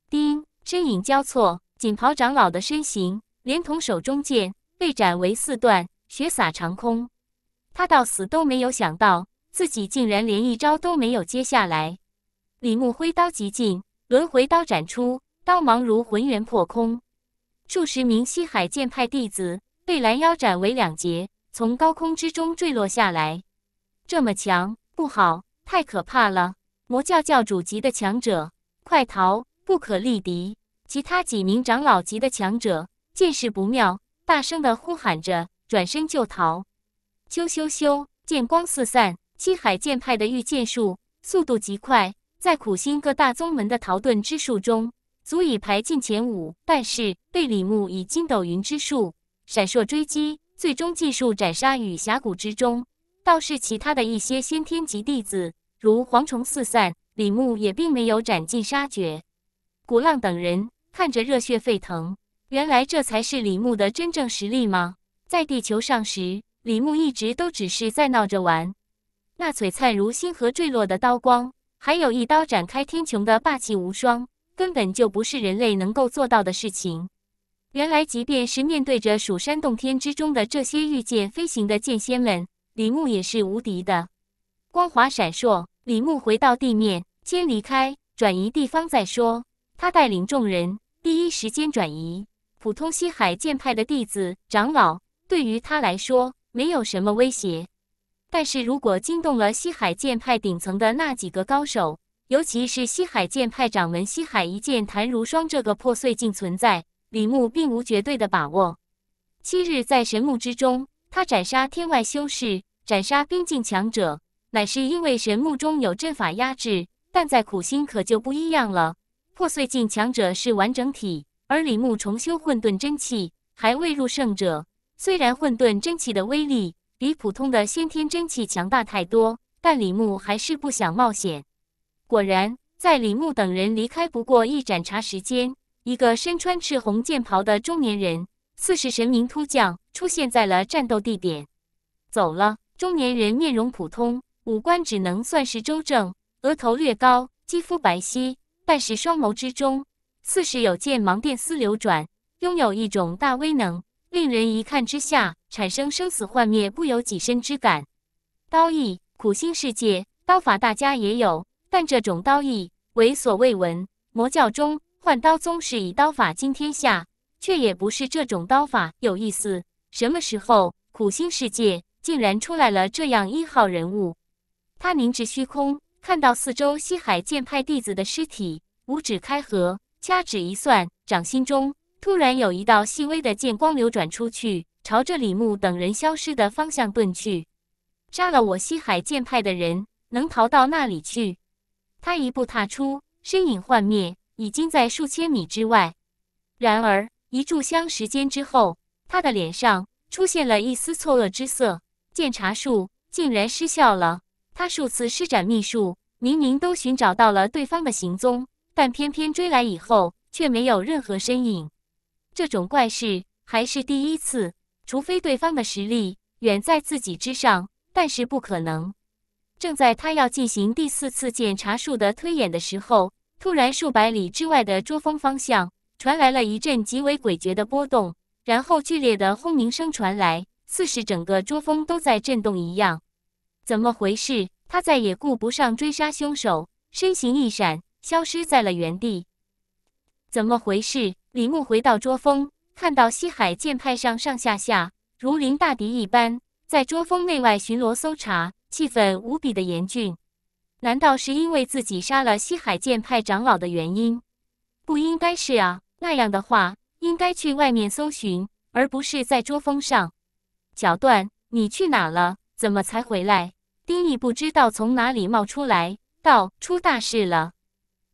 丁身影交错，锦袍长老的身形连同手中剑被斩为四段，血洒长空。他到死都没有想到，自己竟然连一招都没有接下来。李牧挥刀即进，轮回刀斩出，刀芒如浑圆破空，数十名西海剑派弟子被拦腰斩为两截，从高空之中坠落下来。这么强，不好，太可怕了！魔教教主级的强者，快逃，不可力敌！其他几名长老级的强者见势不妙，大声的呼喊着，转身就逃。咻咻咻，剑光四散，西海剑派的御剑术速度极快。在苦心各大宗门的逃遁之术中，足以排进前五。但是被李牧以筋斗云之术闪烁追击，最终技术斩杀于峡谷之中。倒是其他的一些先天级弟子，如蝗虫四散，李牧也并没有斩尽杀绝。古浪等人看着热血沸腾，原来这才是李牧的真正实力吗？在地球上时，李牧一直都只是在闹着玩。那璀璨如星河坠落的刀光。还有一刀斩开天穹的霸气无双，根本就不是人类能够做到的事情。原来，即便是面对着蜀山洞天之中的这些御剑飞行的剑仙们，李牧也是无敌的。光华闪烁，李牧回到地面，先离开，转移地方再说。他带领众人第一时间转移。普通西海剑派的弟子、长老，对于他来说没有什么威胁。但是如果惊动了西海剑派顶层的那几个高手，尤其是西海剑派掌门西海一剑谭如霜这个破碎境存在，李牧并无绝对的把握。七日在神墓之中，他斩杀天外修士、斩杀冰境强者，乃是因为神墓中有阵法压制；但在苦心可就不一样了。破碎境强者是完整体，而李牧重修混沌真气，还未入圣者，虽然混沌真气的威力。比普通的先天真气强大太多，但李牧还是不想冒险。果然，在李牧等人离开不过一盏茶时间，一个身穿赤红剑袍的中年人，似是神明突降，出现在了战斗地点。走了，中年人面容普通，五官只能算是周正，额头略高，肌肤白皙，但是双眸之中似是有剑芒电丝流转，拥有一种大威能。令人一看之下，产生生死幻灭、不由己身之感。刀意苦心世界刀法大家也有，但这种刀意为所未闻。魔教中幻刀宗是以刀法惊天下，却也不是这种刀法有意思。什么时候苦心世界竟然出来了这样一号人物？他凝视虚空，看到四周西海剑派弟子的尸体，五指开合，掐指一算，掌心中。突然有一道细微的剑光流转出去，朝着李牧等人消失的方向遁去。杀了我西海剑派的人，能逃到那里去？他一步踏出，身影幻灭，已经在数千米之外。然而一炷香时间之后，他的脸上出现了一丝错愕之色，剑茶术竟然失效了。他数次施展秘术，明明都寻找到了对方的行踪，但偏偏追来以后却没有任何身影。这种怪事还是第一次，除非对方的实力远在自己之上，但是不可能。正在他要进行第四次检查术的推演的时候，突然数百里之外的桌风方向传来了一阵极为诡谲的波动，然后剧烈的轰鸣声传来，似是整个桌风都在震动一样。怎么回事？他再也顾不上追杀凶手，身形一闪，消失在了原地。怎么回事？李牧回到桌峰，看到西海剑派上上下下如临大敌一般，在桌峰内外巡逻搜查，气氛无比的严峻。难道是因为自己杀了西海剑派长老的原因？不应该是啊，那样的话应该去外面搜寻，而不是在桌峰上。小段，你去哪了？怎么才回来？丁毅不知道从哪里冒出来，道：“出大事了。”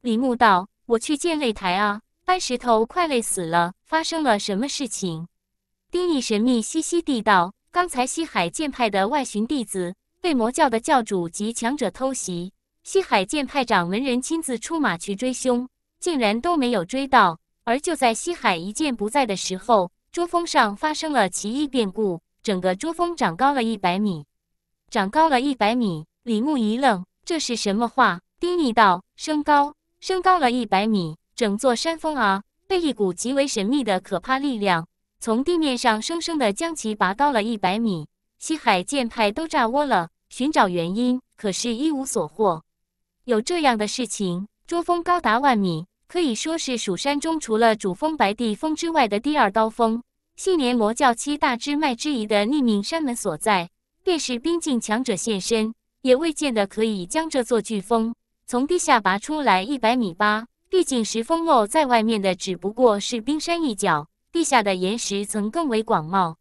李牧道：“我去见擂台啊。”搬石头快累死了！发生了什么事情？丁义神秘兮兮地道：“刚才西海剑派的外巡弟子被魔教的教主及强者偷袭，西海剑派掌门人亲自出马去追凶，竟然都没有追到。而就在西海一剑不在的时候，桌峰上发生了奇异变故，整个桌峰长高了一百米，长高了一百米。”李牧一愣：“这是什么话？”丁义道：“升高，升高了一百米。”整座山峰啊，被一股极为神秘的可怕力量从地面上生生的将其拔高了一百米。西海剑派都炸窝了，寻找原因，可是一无所获。有这样的事情，捉峰高达万米，可以说是蜀山中除了主峰白帝峰之外的第二高峰，信年魔教七大支脉之一的逆命山门所在。便是冰境强者现身，也未见得可以将这座巨峰从地下拔出来一百米吧。毕竟石峰露在外面的只不过是冰山一角，地下的岩石层更为广袤，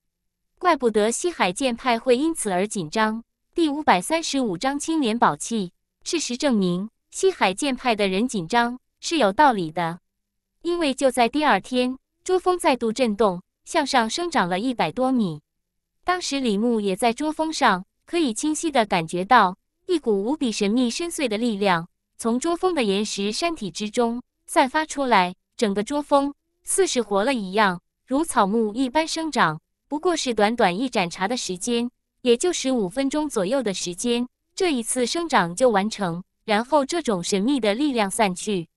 怪不得西海剑派会因此而紧张。第五百三十五章青莲宝器。事实证明，西海剑派的人紧张是有道理的，因为就在第二天，珠峰再度震动，向上生长了一百多米。当时李牧也在珠峰上，可以清晰的感觉到一股无比神秘深邃的力量。从捉风的岩石山体之中散发出来，整个捉风似是活了一样，如草木一般生长。不过是短短一盏茶的时间，也就是五分钟左右的时间，这一次生长就完成。然后，这种神秘的力量散去。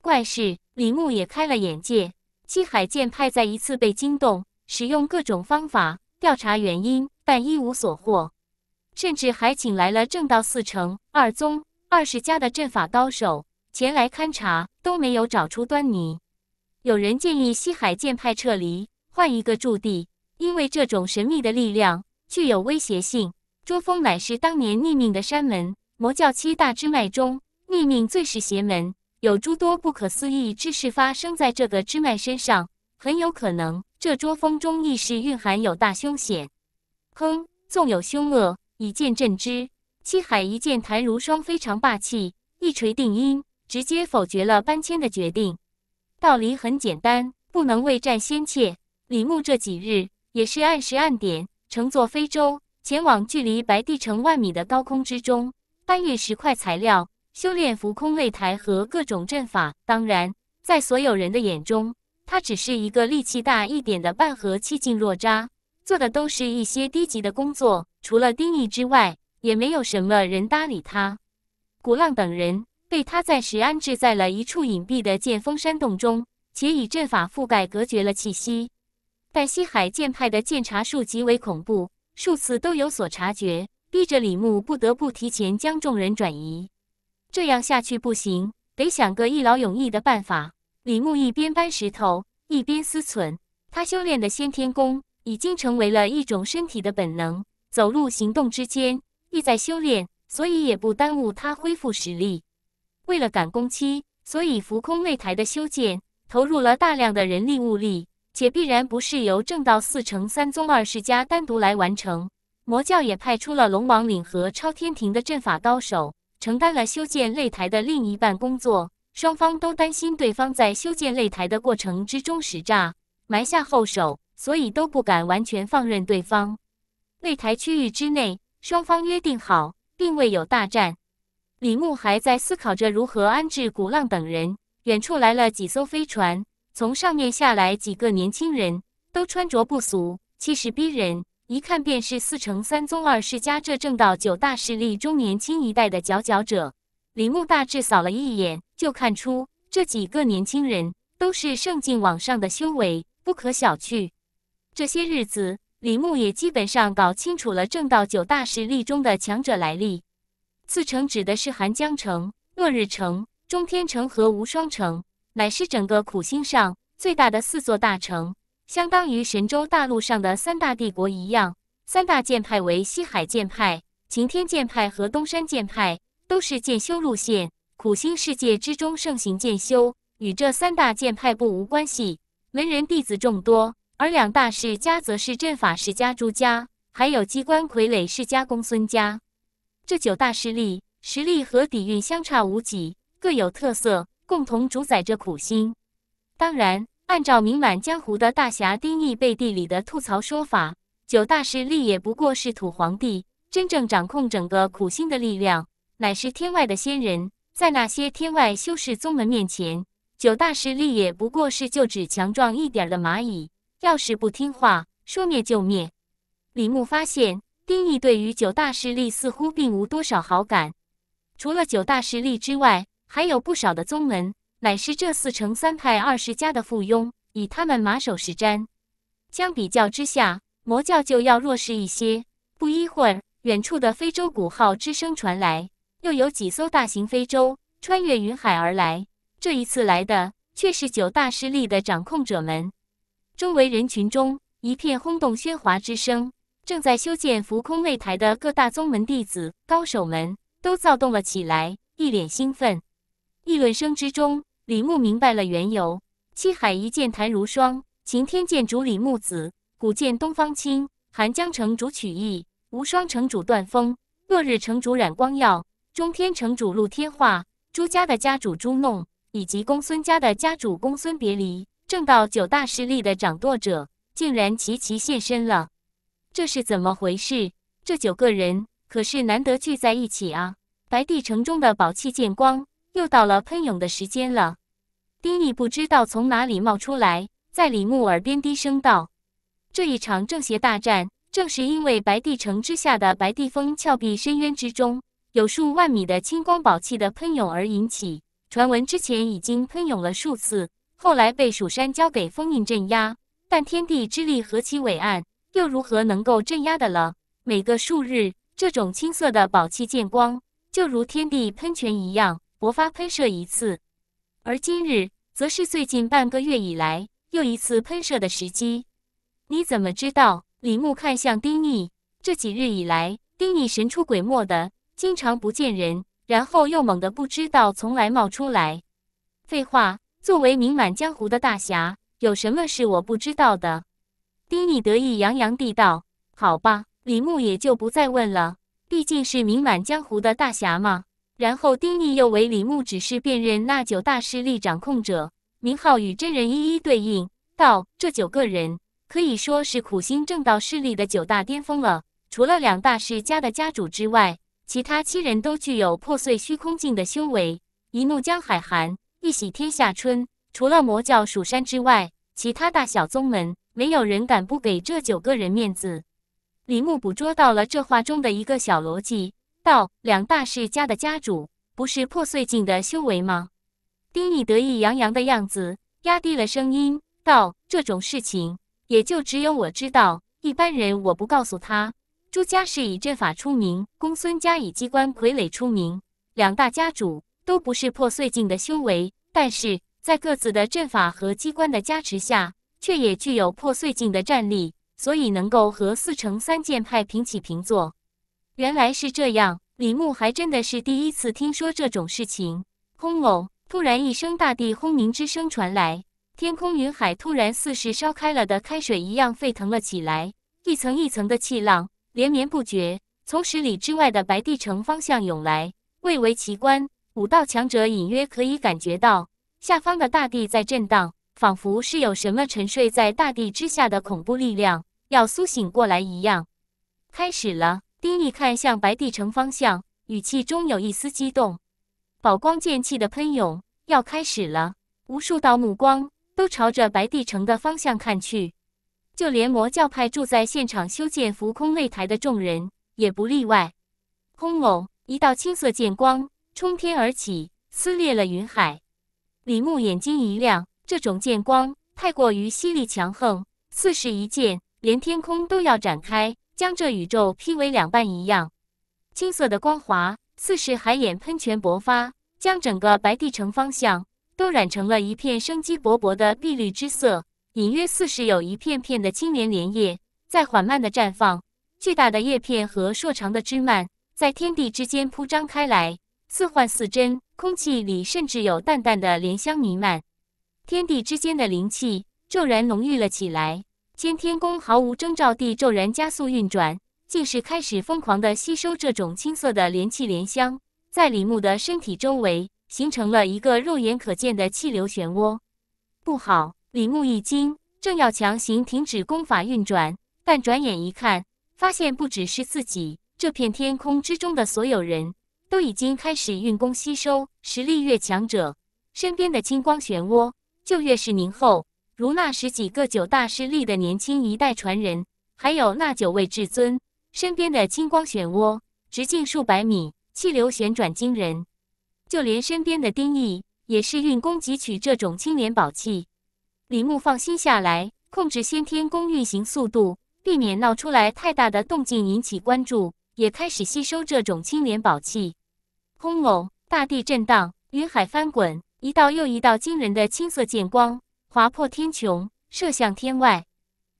怪事，李牧也开了眼界。七海剑派再一次被惊动，使用各种方法调查原因，但一无所获，甚至还请来了正道四成二宗。二十家的阵法高手前来勘察，都没有找出端倪。有人建议西海剑派撤离，换一个驻地，因为这种神秘的力量具有威胁性。捉峰乃是当年逆命的山门魔教七大支脉中，逆命最是邪门，有诸多不可思议之事发生在这个支脉身上，很有可能这捉峰中亦是蕴含有大凶险。哼，纵有凶恶，以剑镇之。七海一见谭如霜非常霸气，一锤定音，直接否决了搬迁的决定。道理很简单，不能未战先怯。李牧这几日也是按时按点乘坐飞舟，前往距离白帝城万米的高空之中搬运石块材料，修炼浮空擂台和各种阵法。当然，在所有人的眼中，他只是一个力气大一点的半合气境弱渣，做的都是一些低级的工作。除了丁义之外。也没有什么人搭理他，古浪等人被他暂时安置在了一处隐蔽的剑峰山洞中，且以阵法覆盖隔绝了气息。但西海剑派的剑查术极为恐怖，数次都有所察觉，逼着李牧不得不提前将众人转移。这样下去不行，得想个一劳永逸的办法。李牧一边搬石头，一边思忖：他修炼的先天功已经成为了一种身体的本能，走路行动之间。意在修炼，所以也不耽误他恢复实力。为了赶工期，所以浮空擂台的修建投入了大量的人力物力，且必然不是由正道四成三宗二世家单独来完成。魔教也派出了龙王岭和超天庭的阵法高手，承担了修建擂台的另一半工作。双方都担心对方在修建擂台的过程之中使诈，埋下后手，所以都不敢完全放任对方。擂台区域之内。双方约定好，并未有大战。李牧还在思考着如何安置古浪等人。远处来了几艘飞船，从上面下来几个年轻人，都穿着不俗，气势逼人，一看便是四成三宗二世家这正道九大势力中年轻一代的佼佼者。李牧大致扫了一眼，就看出这几个年轻人都是圣境往上的修为，不可小觑。这些日子。李牧也基本上搞清楚了正道九大势力中的强者来历。四城指的是寒江城、落日城、中天城和无双城，乃是整个苦星上最大的四座大城，相当于神州大陆上的三大帝国一样。三大剑派为西海剑派、擎天剑派和东山剑派，都是剑修路线。苦心世界之中盛行剑修，与这三大剑派不无关系，门人弟子众多。而两大世家则是阵法世家朱家，还有机关傀儡世家公孙家。这九大势力实力和底蕴相差无几，各有特色，共同主宰着苦心。当然，按照名满江湖的大侠丁义背地里的吐槽说法，九大势力也不过是土皇帝。真正掌控整个苦心的力量，乃是天外的仙人。在那些天外修士宗门面前，九大势力也不过是就只强壮一点的蚂蚁。要是不听话，说灭就灭。李牧发现，丁毅对于九大势力似乎并无多少好感。除了九大势力之外，还有不少的宗门，乃是这四城三派二十家的附庸，以他们马首是瞻。相比较之下，魔教就要弱势一些。不一会儿，远处的非洲鼓号之声传来，又有几艘大型非洲穿越云海而来。这一次来的，却是九大势力的掌控者们。周围人群中一片轰动喧哗之声，正在修建浮空擂台的各大宗门弟子、高手们都躁动了起来，一脸兴奋。议论声之中，李牧明白了缘由。七海一剑谭如霜，擎天剑主李牧子，古剑东方青，寒江城主曲逸，无双城主段风，落日城主冉光耀，中天城主陆天化，朱家的家主朱弄，以及公孙家的家主公孙别离。正道九大势力的掌舵者竟然齐齐现身了，这是怎么回事？这九个人可是难得聚在一起啊！白帝城中的宝气见光，又到了喷涌的时间了。丁毅不知道从哪里冒出来，在李牧耳边低声道：“这一场正邪大战，正是因为白帝城之下的白帝峰峭壁深渊之中，有数万米的青光宝气的喷涌而引起。传闻之前已经喷涌了数次。”后来被蜀山交给封印镇压，但天地之力何其伟岸，又如何能够镇压的了？每隔数日，这种青色的宝器见光就如天地喷泉一样勃发喷射一次，而今日则是最近半个月以来又一次喷射的时机。你怎么知道？李牧看向丁毅，这几日以来，丁毅神出鬼没的，经常不见人，然后又猛地不知道从来冒出来。废话。作为名满江湖的大侠，有什么是我不知道的？丁义得意洋洋地道：“好吧，李牧也就不再问了，毕竟是名满江湖的大侠嘛。”然后丁毅又为李牧指示辨认那九大势力掌控者名号与真人一一对应，道：“这九个人可以说是苦心正道势力的九大巅峰了。除了两大世家的家主之外，其他七人都具有破碎虚空境的修为。”一怒江海寒。一喜天下春，除了魔教蜀山之外，其他大小宗门没有人敢不给这九个人面子。李牧捕捉到了这话中的一个小逻辑，道：“两大世家的家主不是破碎境的修为吗？”丁义得意洋洋的样子，压低了声音道：“这种事情也就只有我知道，一般人我不告诉他。”朱家是以阵法出名，公孙家以机关傀儡出名，两大家主。都不是破碎境的修为，但是在各自的阵法和机关的加持下，却也具有破碎境的战力，所以能够和四成三剑派平起平坐。原来是这样，李牧还真的是第一次听说这种事情。轰隆！突然一声大地轰鸣之声传来，天空云海突然似是烧开了的开水一样沸腾了起来，一层一层的气浪连绵不绝，从十里之外的白帝城方向涌来，蔚为奇观。武道强者隐约可以感觉到下方的大地在震荡，仿佛是有什么沉睡在大地之下的恐怖力量要苏醒过来一样。开始了，丁毅看向白帝城方向，语气中有一丝激动。宝光剑气的喷涌要开始了，无数道目光都朝着白帝城的方向看去，就连魔教派住在现场修建浮空擂台的众人也不例外。轰隆，一道青色剑光。冲天而起，撕裂了云海。李牧眼睛一亮，这种剑光太过于犀利强横，似是一剑连天空都要展开，将这宇宙劈为两半一样。青色的光华，似是海眼喷泉勃发，将整个白帝城方向都染成了一片生机勃勃的碧绿之色。隐约似是有一片片的青莲莲叶在缓慢的绽放，巨大的叶片和硕长的枝蔓在天地之间铺张开来。似幻似真，空气里甚至有淡淡的莲香弥漫，天地之间的灵气骤然浓郁了起来。先天功毫无征兆地骤然加速运转，竟是开始疯狂的吸收这种青色的莲气莲香，在李牧的身体周围形成了一个肉眼可见的气流漩涡。不好！李牧一惊，正要强行停止功法运转，但转眼一看，发现不只是自己，这片天空之中的所有人。都已经开始运功吸收，实力越强者，身边的青光漩涡就越是凝厚。如那十几个九大势力的年轻一代传人，还有那九位至尊身边的青光漩涡，直径数百米，气流旋转惊人。就连身边的丁毅也是运功汲取这种青莲宝气。李牧放心下来，控制先天功运行速度，避免闹出来太大的动静引起关注，也开始吸收这种青莲宝气。轰隆！大地震荡，云海翻滚，一道又一道惊人的青色剑光划破天穹，射向天外。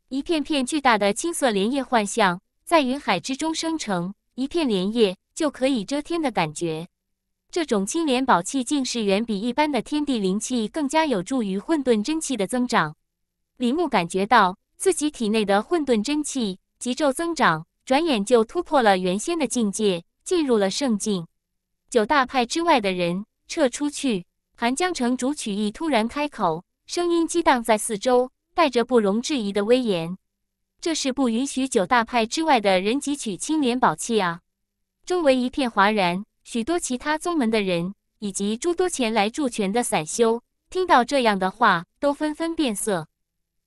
一片片巨大的青色莲叶幻象在云海之中生成，一片莲叶就可以遮天的感觉。这种青莲宝气，竟是远比一般的天地灵气更加有助于混沌真气的增长。李牧感觉到自己体内的混沌真气急骤增长，转眼就突破了原先的境界，进入了圣境。九大派之外的人撤出去。韩江城主曲逸突然开口，声音激荡在四周，带着不容置疑的威严：“这是不允许九大派之外的人汲取青莲宝气啊！”周围一片哗然，许多其他宗门的人以及诸多前来助拳的散修听到这样的话，都纷纷变色。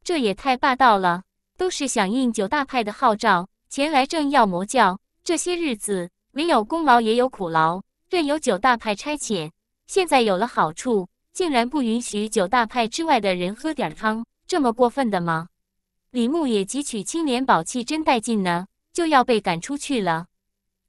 这也太霸道了！都是响应九大派的号召前来正要魔教，这些日子没有功劳也有苦劳。任由九大派差遣，现在有了好处，竟然不允许九大派之外的人喝点汤，这么过分的吗？李牧也汲取青莲宝气，真带劲呢！就要被赶出去了。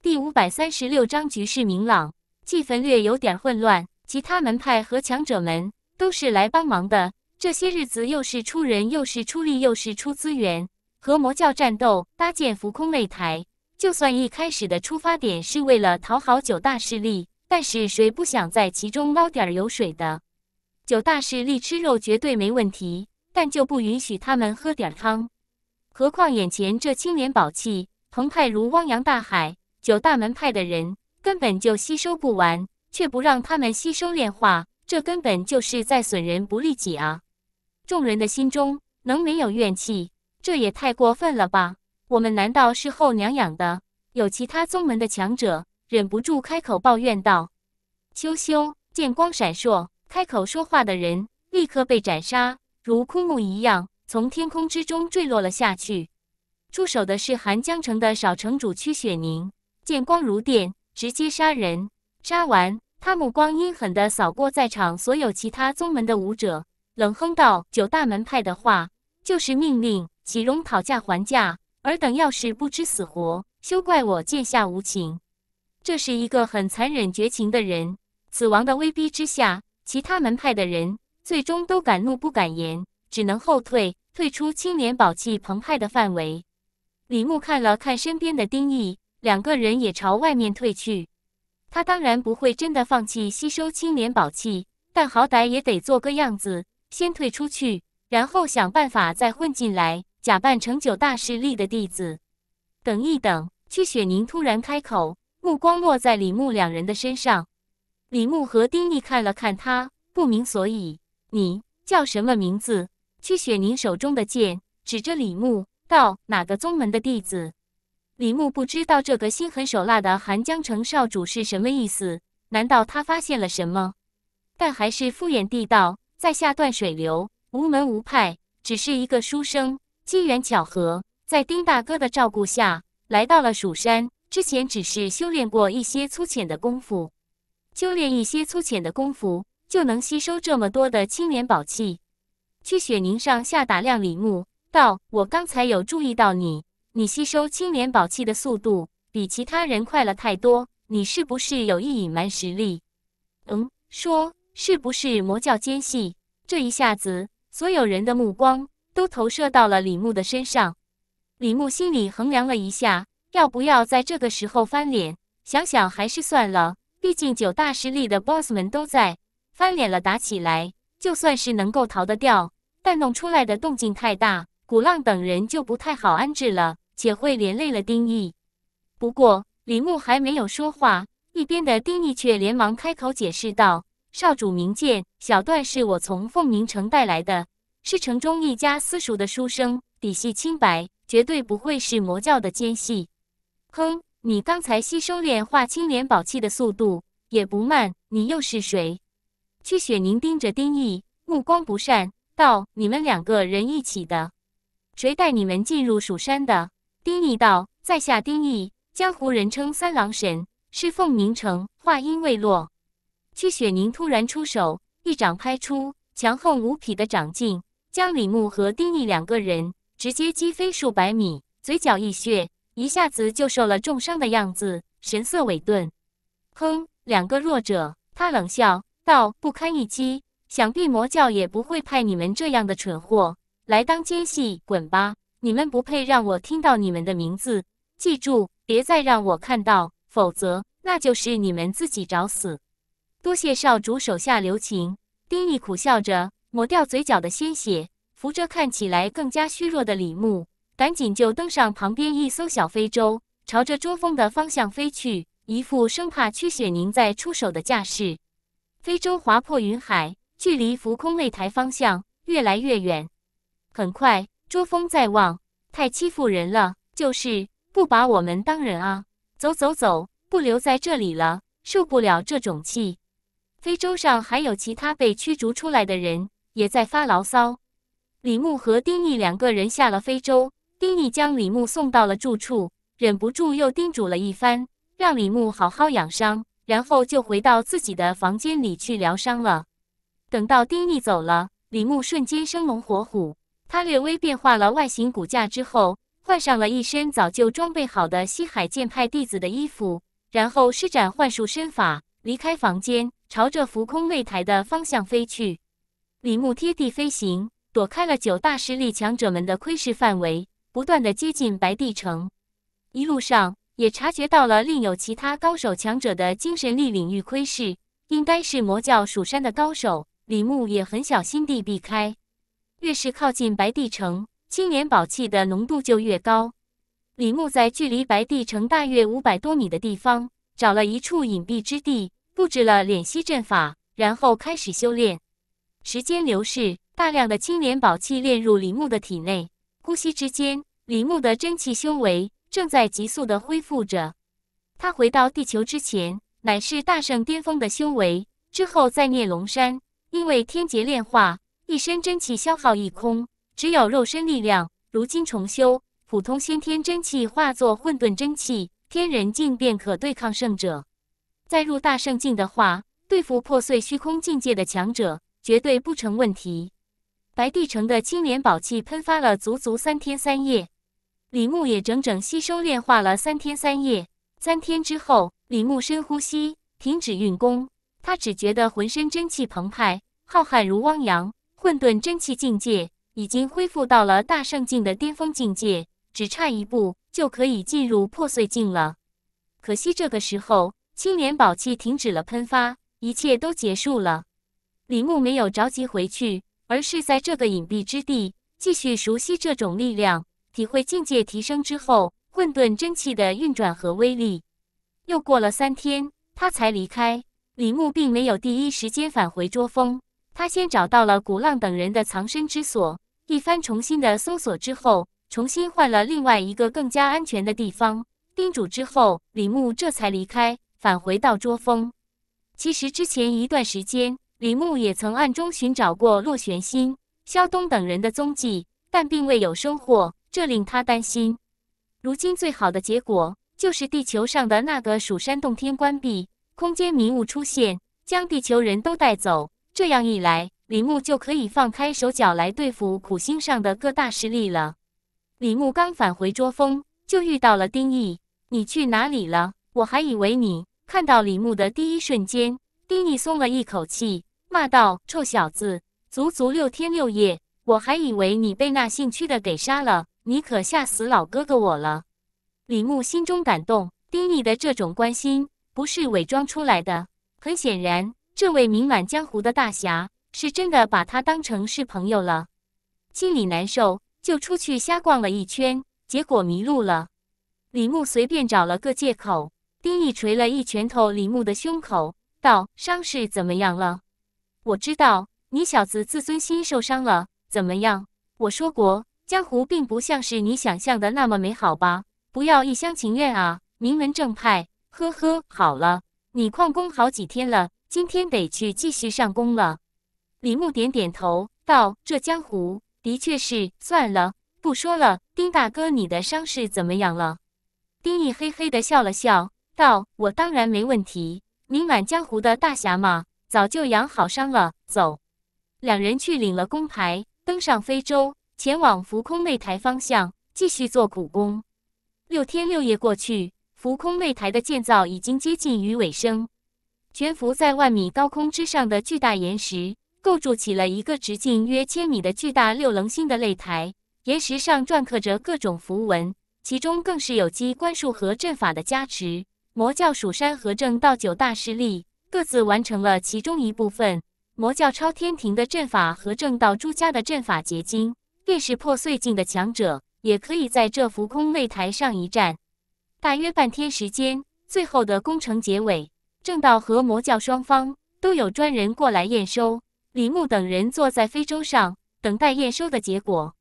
第五百三十六章局势明朗，气氛略有点混乱，其他门派和强者们都是来帮忙的。这些日子又是出人，又是出力，又是出资源，和魔教战斗，搭建浮空擂台。就算一开始的出发点是为了讨好九大势力，但是谁不想在其中捞点油水的？九大势力吃肉绝对没问题，但就不允许他们喝点汤。何况眼前这青莲宝气澎湃如汪洋大海，九大门派的人根本就吸收不完，却不让他们吸收炼化，这根本就是在损人不利己啊！众人的心中能没有怨气？这也太过分了吧！我们难道是后娘养的？有其他宗门的强者忍不住开口抱怨道：“秋羞！”剑光闪烁，开口说话的人立刻被斩杀，如枯木一样从天空之中坠落了下去。”出手的是寒江城的少城主曲雪凝，剑光如电，直接杀人。杀完，他目光阴狠地扫过在场所有其他宗门的武者，冷哼道：“九大门派的话就是命令，岂容讨价还价？”尔等要是不知死活，休怪我剑下无情。这是一个很残忍绝情的人。死亡的威逼之下，其他门派的人最终都敢怒不敢言，只能后退，退出青莲宝气澎湃的范围。李牧看了看身边的丁毅，两个人也朝外面退去。他当然不会真的放弃吸收青莲宝气，但好歹也得做个样子，先退出去，然后想办法再混进来。假扮成九大势力的弟子。等一等，曲雪宁突然开口，目光落在李牧两人的身上。李牧和丁力看了看他，不明所以。你叫什么名字？曲雪宁手中的剑指着李牧道：“哪个宗门的弟子？”李牧不知道这个心狠手辣的寒江城少主是什么意思，难道他发现了什么？但还是敷衍地道：“在下断水流，无门无派，只是一个书生。”机缘巧合，在丁大哥的照顾下，来到了蜀山。之前只是修炼过一些粗浅的功夫，修炼一些粗浅的功夫就能吸收这么多的青莲宝气。曲雪宁上下打量李牧，道：“我刚才有注意到你，你吸收青莲宝气的速度比其他人快了太多，你是不是有意隐瞒实力？”“嗯，说是不是魔教奸细？”这一下子，所有人的目光。都投射到了李牧的身上。李牧心里衡量了一下，要不要在这个时候翻脸？想想还是算了。毕竟九大势力的 BOSS 们都在，翻脸了打起来，就算是能够逃得掉，但弄出来的动静太大，古浪等人就不太好安置了，且会连累了丁毅。不过李牧还没有说话，一边的丁毅却连忙开口解释道：“少主明鉴，小段是我从凤鸣城带来的。”是城中一家私塾的书生，底细清白，绝对不会是魔教的奸细。哼，你刚才吸收炼化青莲宝器的速度也不慢，你又是谁？屈雪凝盯着丁毅，目光不善，道：“你们两个人一起的，谁带你们进入蜀山的？”丁毅道：“在下丁毅，江湖人称三郎神，是凤鸣城。”话音未落，屈雪凝突然出手，一掌拍出，强横无匹的掌劲。将李牧和丁毅两个人直接击飞数百米，嘴角溢血，一下子就受了重伤的样子，神色萎顿。哼，两个弱者，他冷笑道：“不堪一击，想必魔教也不会派你们这样的蠢货来当奸细，滚吧！你们不配让我听到你们的名字。记住，别再让我看到，否则那就是你们自己找死。”多谢少主手下留情。丁毅苦笑着。抹掉嘴角的鲜血，扶着看起来更加虚弱的李牧，赶紧就登上旁边一艘小飞舟，朝着捉风的方向飞去，一副生怕曲雪宁再出手的架势。飞舟划破云海，距离浮空擂台方向越来越远。很快，捉风在望，太欺负人了，就是不把我们当人啊！走走走，不留在这里了，受不了这种气。飞舟上还有其他被驱逐出来的人。也在发牢骚。李牧和丁毅两个人下了非洲，丁毅将李牧送到了住处，忍不住又叮嘱了一番，让李牧好好养伤，然后就回到自己的房间里去疗伤了。等到丁毅走了，李牧瞬间生龙活虎。他略微变化了外形骨架之后，换上了一身早就装备好的西海剑派弟子的衣服，然后施展幻术身法，离开房间，朝着浮空擂台的方向飞去。李牧贴地飞行，躲开了九大势力强者们的窥视范围，不断的接近白帝城。一路上也察觉到了另有其他高手强者的精神力领域窥视，应该是魔教蜀山的高手。李牧也很小心地避开。越是靠近白帝城，青莲宝气的浓度就越高。李牧在距离白帝城大约五百多米的地方，找了一处隐蔽之地，布置了敛息阵法，然后开始修炼。时间流逝，大量的青莲宝气炼入李牧的体内，呼吸之间，李牧的真气修为正在急速的恢复着。他回到地球之前，乃是大圣巅峰的修为，之后再念龙山，因为天劫炼化，一身真气消耗一空，只有肉身力量。如今重修，普通先天真气化作混沌真气，天人境便可对抗圣者。再入大圣境的话，对付破碎虚空境界的强者。绝对不成问题。白帝城的青莲宝气喷发了足足三天三夜，李牧也整整吸收炼化了三天三夜。三天之后，李牧深呼吸，停止运功。他只觉得浑身真气澎湃，浩瀚如汪洋。混沌真气境界已经恢复到了大圣境的巅峰境界，只差一步就可以进入破碎境了。可惜这个时候，青莲宝气停止了喷发，一切都结束了。李牧没有着急回去，而是在这个隐蔽之地继续熟悉这种力量，体会境界提升之后混沌真气的运转和威力。又过了三天，他才离开。李牧并没有第一时间返回捉峰，他先找到了古浪等人的藏身之所，一番重新的搜索之后，重新换了另外一个更加安全的地方，叮嘱之后，李牧这才离开，返回到捉峰。其实之前一段时间。李牧也曾暗中寻找过洛玄心、萧东等人的踪迹，但并未有收获，这令他担心。如今最好的结果就是地球上的那个蜀山洞天关闭，空间迷雾出现，将地球人都带走。这样一来，李牧就可以放开手脚来对付苦心上的各大势力了。李牧刚返回捉风，就遇到了丁毅：“你去哪里了？我还以为你……”看到李牧的第一瞬间，丁毅松了一口气。骂道：“臭小子，足足六天六夜，我还以为你被那姓屈的给杀了，你可吓死老哥哥我了。”李牧心中感动，丁义的这种关心不是伪装出来的，很显然，这位名满江湖的大侠是真的把他当成是朋友了。心里难受，就出去瞎逛了一圈，结果迷路了。李牧随便找了个借口，丁义捶了一拳头李牧的胸口，道：“伤势怎么样了？”我知道你小子自尊心受伤了，怎么样？我说过，江湖并不像是你想象的那么美好吧？不要一厢情愿啊！名门正派，呵呵，好了，你旷工好几天了，今天得去继续上工了。李牧点点头，道：“这江湖的确是……算了，不说了。”丁大哥，你的伤势怎么样了？丁毅嘿嘿的笑了笑，道：“我当然没问题，名满江湖的大侠嘛。”早就养好伤了，走，两人去领了工牌，登上飞舟，前往浮空擂台方向，继续做苦工。六天六夜过去，浮空擂台的建造已经接近于尾声。悬浮在万米高空之上的巨大岩石，构筑起了一个直径约千米的巨大六棱星的擂台。岩石上篆刻着各种符文，其中更是有机关术和阵法的加持。魔教蜀山和正道九大势力。各自完成了其中一部分魔教超天庭的阵法和正道朱家的阵法结晶，便是破碎境的强者也可以在这浮空擂台上一战。大约半天时间，最后的工程结尾，正道和魔教双方都有专人过来验收。李牧等人坐在飞舟上等待验收的结果。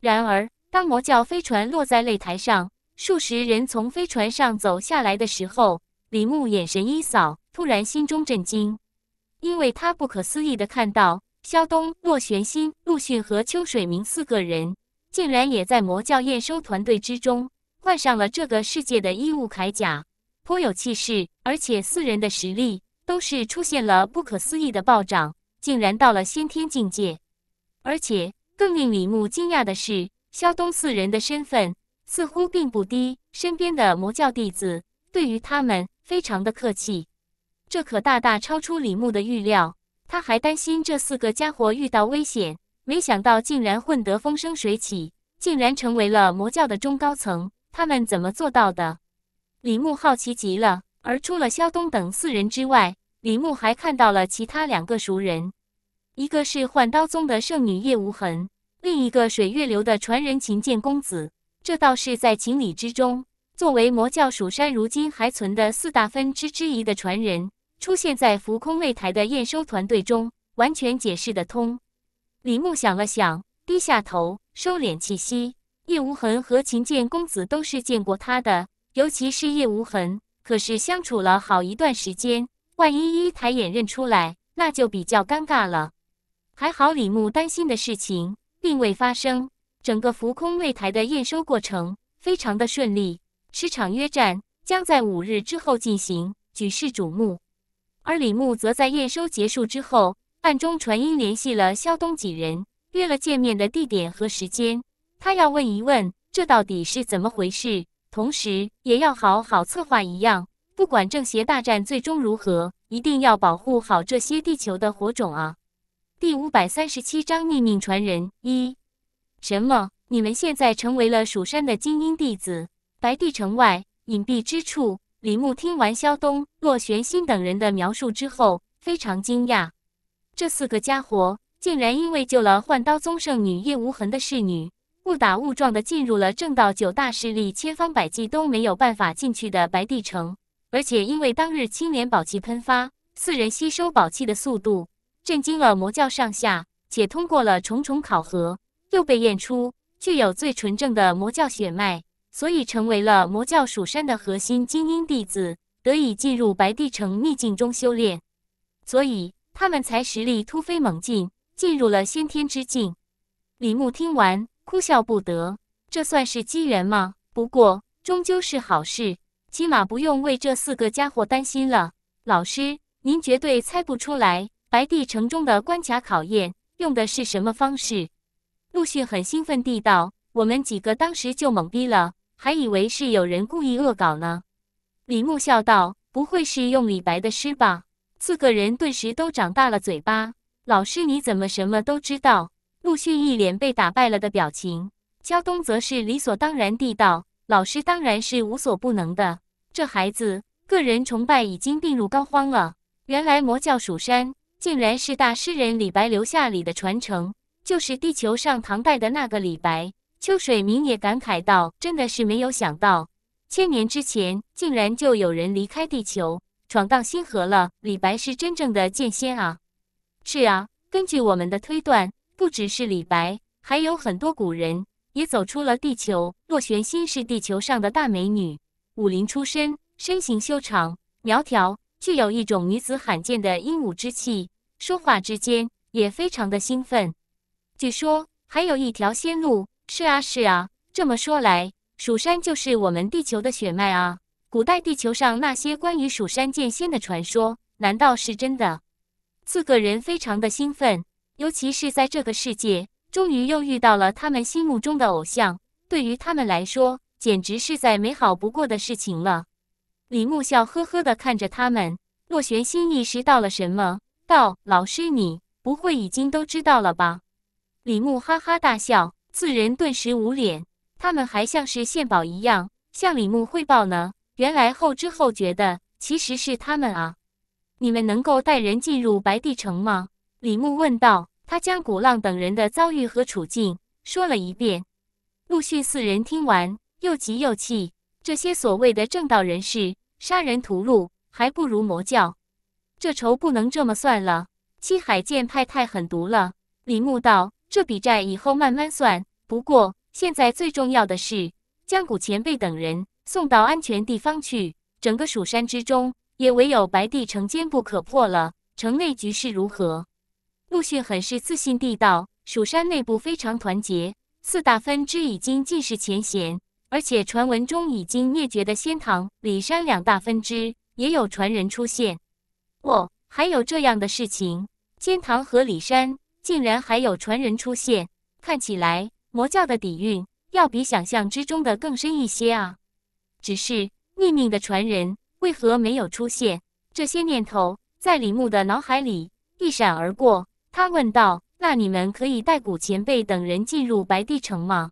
然而，当魔教飞船落在擂台上，数十人从飞船上走下来的时候，李牧眼神一扫。突然心中震惊，因为他不可思议的看到肖东、骆玄、心、陆逊和秋水明四个人竟然也在魔教验收团队之中，换上了这个世界的衣物铠甲，颇有气势。而且四人的实力都是出现了不可思议的暴涨，竟然到了先天境界。而且更令李牧惊讶的是，肖东四人的身份似乎并不低，身边的魔教弟子对于他们非常的客气。这可大大超出李牧的预料，他还担心这四个家伙遇到危险，没想到竟然混得风生水起，竟然成为了魔教的中高层，他们怎么做到的？李牧好奇极了。而除了萧东等四人之外，李牧还看到了其他两个熟人，一个是幻刀宗的圣女叶无痕，另一个水月流的传人秦剑公子。这倒是在情理之中。作为魔教蜀山如今还存的四大分支之一的传人，出现在浮空擂台的验收团队中，完全解释得通。李牧想了想，低下头，收敛气息。叶无痕和秦剑公子都是见过他的，尤其是叶无痕，可是相处了好一段时间，万一一抬眼认出来，那就比较尴尬了。还好，李牧担心的事情并未发生，整个浮空擂台的验收过程非常的顺利。十场约战将在五日之后进行，举世瞩目。而李牧则在验收结束之后，暗中传音联系了萧东几人，约了见面的地点和时间。他要问一问这到底是怎么回事，同时也要好好策划一样。不管正邪大战最终如何，一定要保护好这些地球的火种啊！第五百三十七章逆命传人一。什么？你们现在成为了蜀山的精英弟子？白帝城外隐蔽之处，李牧听完萧东、洛玄心等人的描述之后，非常惊讶。这四个家伙竟然因为救了幻刀宗圣女叶无痕的侍女，误打误撞的进入了正道九大势力千方百计都没有办法进去的白帝城，而且因为当日青莲宝气喷发，四人吸收宝气的速度震惊了魔教上下，且通过了重重考核，又被验出具有最纯正的魔教血脉。所以成为了魔教蜀山的核心精英弟子，得以进入白帝城秘境中修炼，所以他们才实力突飞猛进，进入了先天之境。李牧听完，哭笑不得，这算是机缘吗？不过终究是好事，起码不用为这四个家伙担心了。老师，您绝对猜不出来，白帝城中的关卡考验用的是什么方式？陆逊很兴奋地道：“我们几个当时就懵逼了。”还以为是有人故意恶搞呢，李牧笑道：“不会是用李白的诗吧？”四个人顿时都长大了嘴巴。老师，你怎么什么都知道？陆逊一脸被打败了的表情，焦东则是理所当然地道：“老师当然是无所不能的。”这孩子个人崇拜已经病入膏肓了。原来魔教蜀山竟然是大诗人李白留下里的传承，就是地球上唐代的那个李白。秋水明也感慨道：“真的是没有想到，千年之前竟然就有人离开地球，闯荡星河了。李白是真正的剑仙啊！”“是啊，根据我们的推断，不只是李白，还有很多古人也走出了地球。”洛玄心是地球上的大美女，武林出身，身形修长苗条，具有一种女子罕见的英武之气，说话之间也非常的兴奋。据说还有一条仙路。是啊，是啊。这么说来，蜀山就是我们地球的血脉啊！古代地球上那些关于蜀山剑仙的传说，难道是真的？四个人非常的兴奋，尤其是在这个世界，终于又遇到了他们心目中的偶像，对于他们来说，简直是在美好不过的事情了。李牧笑呵呵的看着他们，洛玄心意识到了什么，道：“老师，你不会已经都知道了吧？”李牧哈哈大笑。四人顿时捂脸，他们还像是献宝一样向李牧汇报呢。原来后知后觉的其实是他们啊！你们能够带人进入白帝城吗？李牧问道。他将古浪等人的遭遇和处境说了一遍。陆逊四人听完，又急又气。这些所谓的正道人士，杀人屠戮，还不如魔教。这仇不能这么算了。七海剑派太狠毒了。李牧道。这笔债以后慢慢算。不过现在最重要的是将古前辈等人送到安全地方去。整个蜀山之中，也唯有白帝城坚不可破了。城内局势如何？陆逊很是自信地道：“蜀山内部非常团结，四大分支已经尽释前嫌，而且传闻中已经灭绝的仙堂、李山两大分支也有传人出现。哦，还有这样的事情，仙堂和李山。”竟然还有传人出现，看起来魔教的底蕴要比想象之中的更深一些啊！只是秘密的传人为何没有出现？这些念头在李牧的脑海里一闪而过。他问道：“那你们可以带古前辈等人进入白帝城吗？”“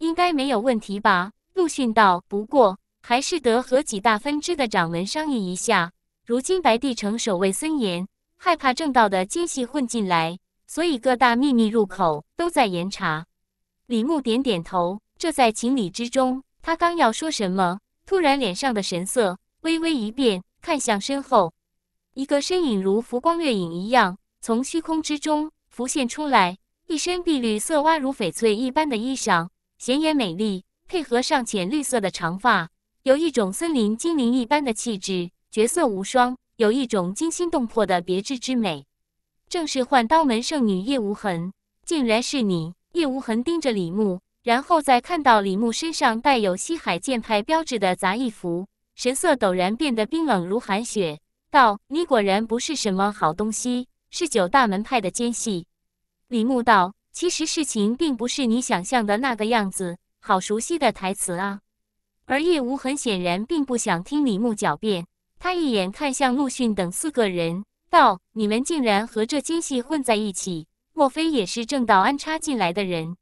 应该没有问题吧？”陆逊道。“不过还是得和几大分支的掌门商议一下。如今白帝城守卫森严，害怕正道的奸细混进来。”所以各大秘密入口都在严查。李牧点点头，这在情理之中。他刚要说什么，突然脸上的神色微微一变，看向身后，一个身影如浮光掠影一样从虚空之中浮现出来，一身碧绿色、蛙如翡翠一般的衣裳，显眼美丽，配合上浅绿色的长发，有一种森林精灵一般的气质，绝色无双，有一种惊心动魄的别致之美。正是幻刀门圣女叶无痕，竟然是你！叶无痕盯着李牧，然后在看到李牧身上带有西海剑派标志的杂役服，神色陡然变得冰冷如寒雪，道：“你果然不是什么好东西，是九大门派的奸细。”李牧道：“其实事情并不是你想象的那个样子。”好熟悉的台词啊！而叶无痕显然并不想听李牧狡辩，他一眼看向陆逊等四个人。道：“你们竟然和这奸细混在一起，莫非也是正道安插进来的人？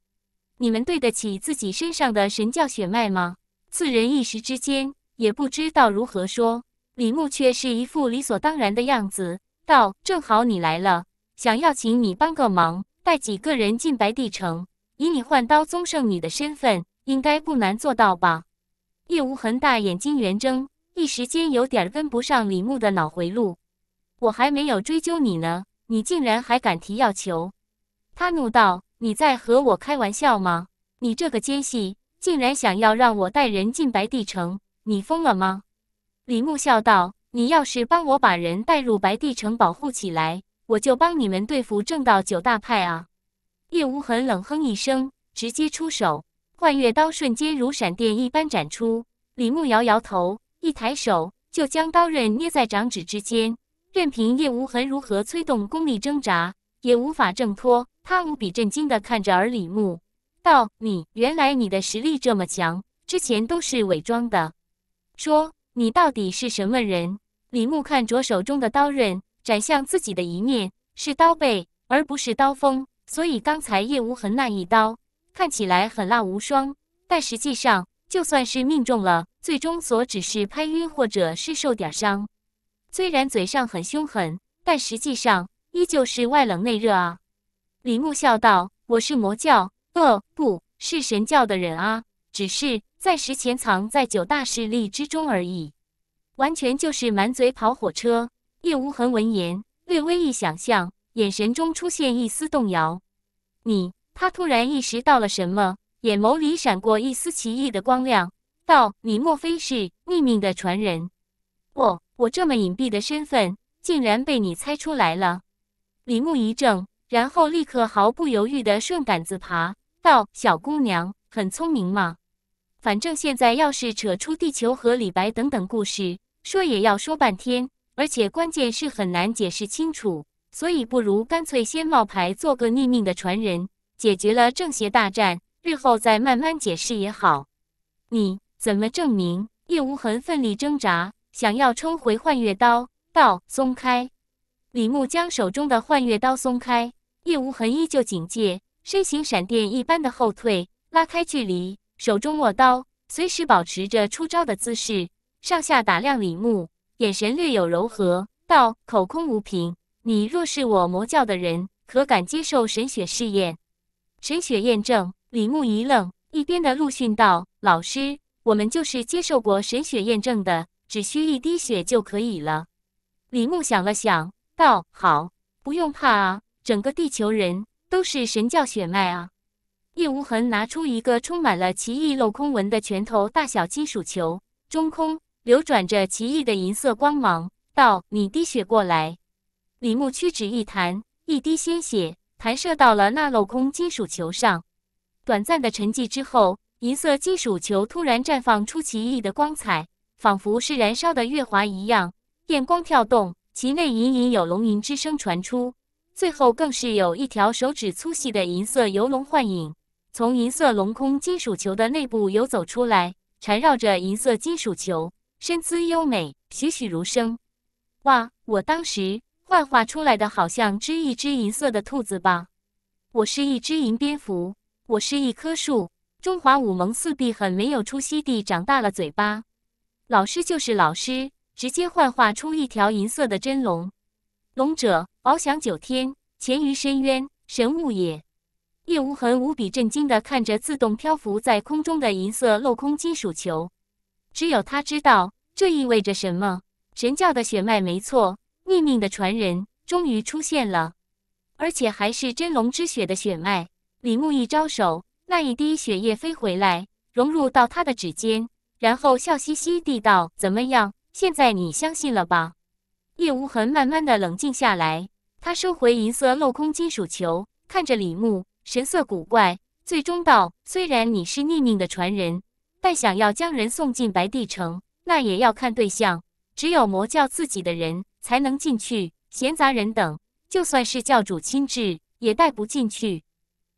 你们对得起自己身上的神教血脉吗？”四人一时之间也不知道如何说。李牧却是一副理所当然的样子，道：“正好你来了，想要请你帮个忙，带几个人进白帝城。以你换刀宗圣女的身份，应该不难做到吧？”叶无痕大眼睛圆睁，一时间有点跟不上李牧的脑回路。我还没有追究你呢，你竟然还敢提要求！他怒道：“你在和我开玩笑吗？你这个奸细，竟然想要让我带人进白帝城，你疯了吗？”李牧笑道：“你要是帮我把人带入白帝城保护起来，我就帮你们对付正道九大派啊！”叶无痕冷哼一声，直接出手，幻月刀瞬间如闪电一般展出。李牧摇摇头，一抬手就将刀刃捏在掌指之间。任凭叶无痕如何催动功力挣扎，也无法挣脱。他无比震惊地看着而李牧，道：“你原来你的实力这么强，之前都是伪装的。说你到底是什么人？”李牧看着手中的刀刃，斩向自己的一面是刀背，而不是刀锋，所以刚才叶无痕那一刀看起来狠辣无双，但实际上就算是命中了，最终所只是拍晕或者是受点伤。虽然嘴上很凶狠，但实际上依旧是外冷内热啊！李牧笑道：“我是魔教，呃，不是神教的人啊，只是暂时潜藏在九大势力之中而已，完全就是满嘴跑火车。”叶无痕闻言，略微一想象，眼神中出现一丝动摇。你，他突然意识到了什么，眼眸里闪过一丝奇异的光亮，道：“你莫非是逆命的传人？”哦，我这么隐蔽的身份，竟然被你猜出来了！李牧一怔，然后立刻毫不犹豫地顺杆子爬，道：“小姑娘很聪明嘛。反正现在要是扯出地球和李白等等故事，说也要说半天，而且关键是很难解释清楚，所以不如干脆先冒牌做个逆命的传人，解决了正邪大战，日后再慢慢解释也好。你怎么证明？”叶无痕奋力挣扎。想要冲回幻月刀，道松开。李牧将手中的幻月刀松开，叶无痕依旧警戒，身形闪电一般的后退，拉开距离，手中握刀，随时保持着出招的姿势，上下打量李牧，眼神略有柔和，道：“口空无凭，你若是我魔教的人，可敢接受神血试验？”神血验证。李牧一愣，一边的陆逊道：“老师，我们就是接受过神血验证的。”只需一滴血就可以了。李牧想了想，道：“好，不用怕啊，整个地球人都是神教血脉啊。”叶无痕拿出一个充满了奇异镂空纹的拳头大小金属球，中空，流转着奇异的银色光芒，道：“你滴血过来。”李牧屈指一弹，一滴鲜血弹射到了那镂空金属球上。短暂的沉寂之后，银色金属球突然绽放出奇异的光彩。仿佛是燃烧的月华一样，电光跳动，其内隐隐有龙吟之声传出。最后更是有一条手指粗细的银色游龙幻影，从银色龙空金属球的内部游走出来，缠绕着银色金属球，身姿优美，栩栩如生。哇！我当时幻化出来的好像只一只银色的兔子吧？我是一只银蝙蝠，我是一棵树。中华武盟四壁很没有出息地长大了嘴巴。老师就是老师，直接幻化出一条银色的真龙，龙者翱翔九天，潜于深渊，神物也。叶无痕无比震惊的看着自动漂浮在空中的银色镂空金属球，只有他知道这意味着什么。神教的血脉没错，逆命的传人终于出现了，而且还是真龙之血的血脉。李牧一招手，那一滴血液飞回来，融入到他的指尖。然后笑嘻嘻地道：“怎么样？现在你相信了吧？”叶无痕慢慢的冷静下来，他收回银色镂空金属球，看着李牧，神色古怪，最终道：“虽然你是逆命的传人，但想要将人送进白帝城，那也要看对象。只有魔教自己的人才能进去，闲杂人等，就算是教主亲至，也带不进去。”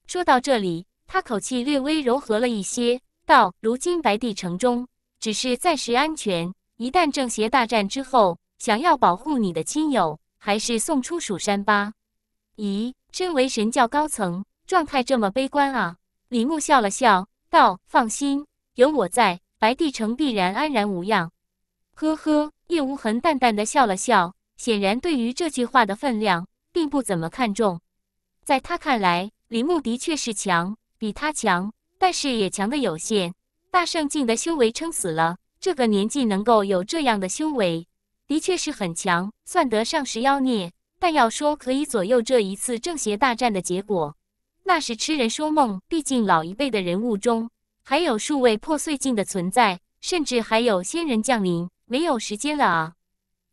说到这里，他口气略微柔和了一些。道如今白帝城中只是暂时安全，一旦正邪大战之后，想要保护你的亲友，还是送出蜀山吧。咦，身为神教高层，状态这么悲观啊？李牧笑了笑，道：“放心，有我在，白帝城必然安然无恙。”呵呵，叶无痕淡淡的笑了笑，显然对于这句话的分量并不怎么看重。在他看来，李牧的确是强，比他强。但是也强的有限，大圣境的修为撑死了。这个年纪能够有这样的修为，的确是很强，算得上是妖孽。但要说可以左右这一次正邪大战的结果，那是痴人说梦。毕竟老一辈的人物中，还有数位破碎境的存在，甚至还有仙人降临。没有时间了啊！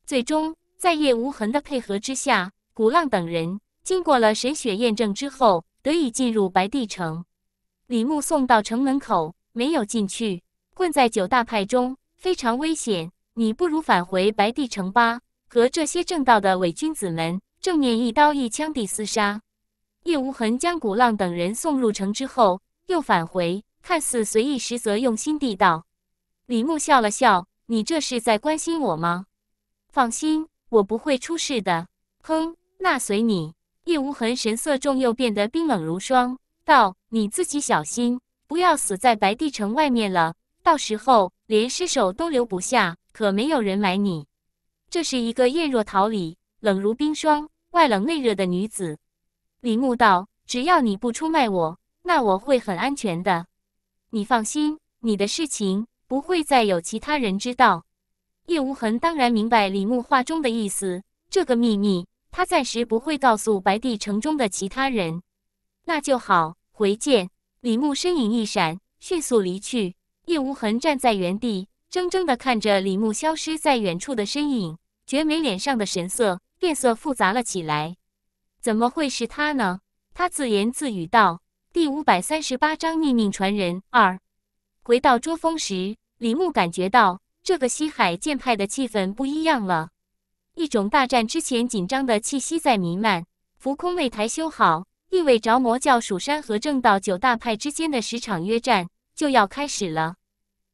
最终，在叶无痕的配合之下，古浪等人经过了神血验证之后，得以进入白帝城。李牧送到城门口，没有进去。困在九大派中非常危险，你不如返回白帝城吧，和这些正道的伪君子们正面一刀一枪地厮杀。叶无痕将古浪等人送入城之后，又返回，看似随意，实则用心地道。李牧笑了笑：“你这是在关心我吗？放心，我不会出事的。”哼，那随你。叶无痕神色重，又变得冰冷如霜。道：“你自己小心，不要死在白帝城外面了。到时候连尸首都留不下，可没有人埋你。”这是一个艳若桃李、冷如冰霜、外冷内热的女子。李牧道：“只要你不出卖我，那我会很安全的。你放心，你的事情不会再有其他人知道。”叶无痕当然明白李牧话中的意思，这个秘密他暂时不会告诉白帝城中的其他人。那就好，回见。李牧身影一闪，迅速离去。叶无痕站在原地，怔怔的看着李牧消失在远处的身影。绝美脸上的神色变色复杂了起来。怎么会是他呢？他自言自语道。第五百三十八章逆命传人二。回到捉风时，李牧感觉到这个西海剑派的气氛不一样了，一种大战之前紧张的气息在弥漫。浮空擂台修好。意味着魔教、蜀山和正道九大派之间的十场约战就要开始了。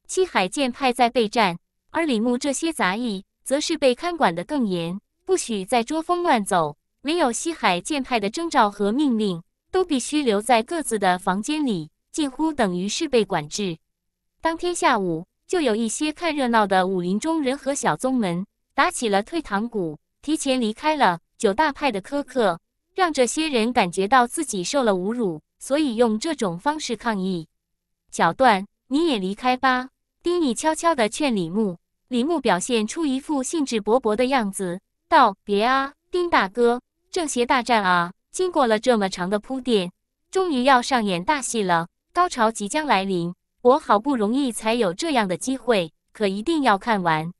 西海剑派在备战，而李牧这些杂役则是被看管得更严，不许在捉风乱走，没有西海剑派的征兆和命令，都必须留在各自的房间里，近乎等于是被管制。当天下午，就有一些看热闹的武林中人和小宗门打起了退堂鼓，提前离开了九大派的苛刻。让这些人感觉到自己受了侮辱，所以用这种方式抗议。小段，你也离开吧。丁毅悄悄地劝李牧，李牧表现出一副兴致勃勃的样子，道：“别啊，丁大哥，正邪大战啊，经过了这么长的铺垫，终于要上演大戏了，高潮即将来临，我好不容易才有这样的机会，可一定要看完。”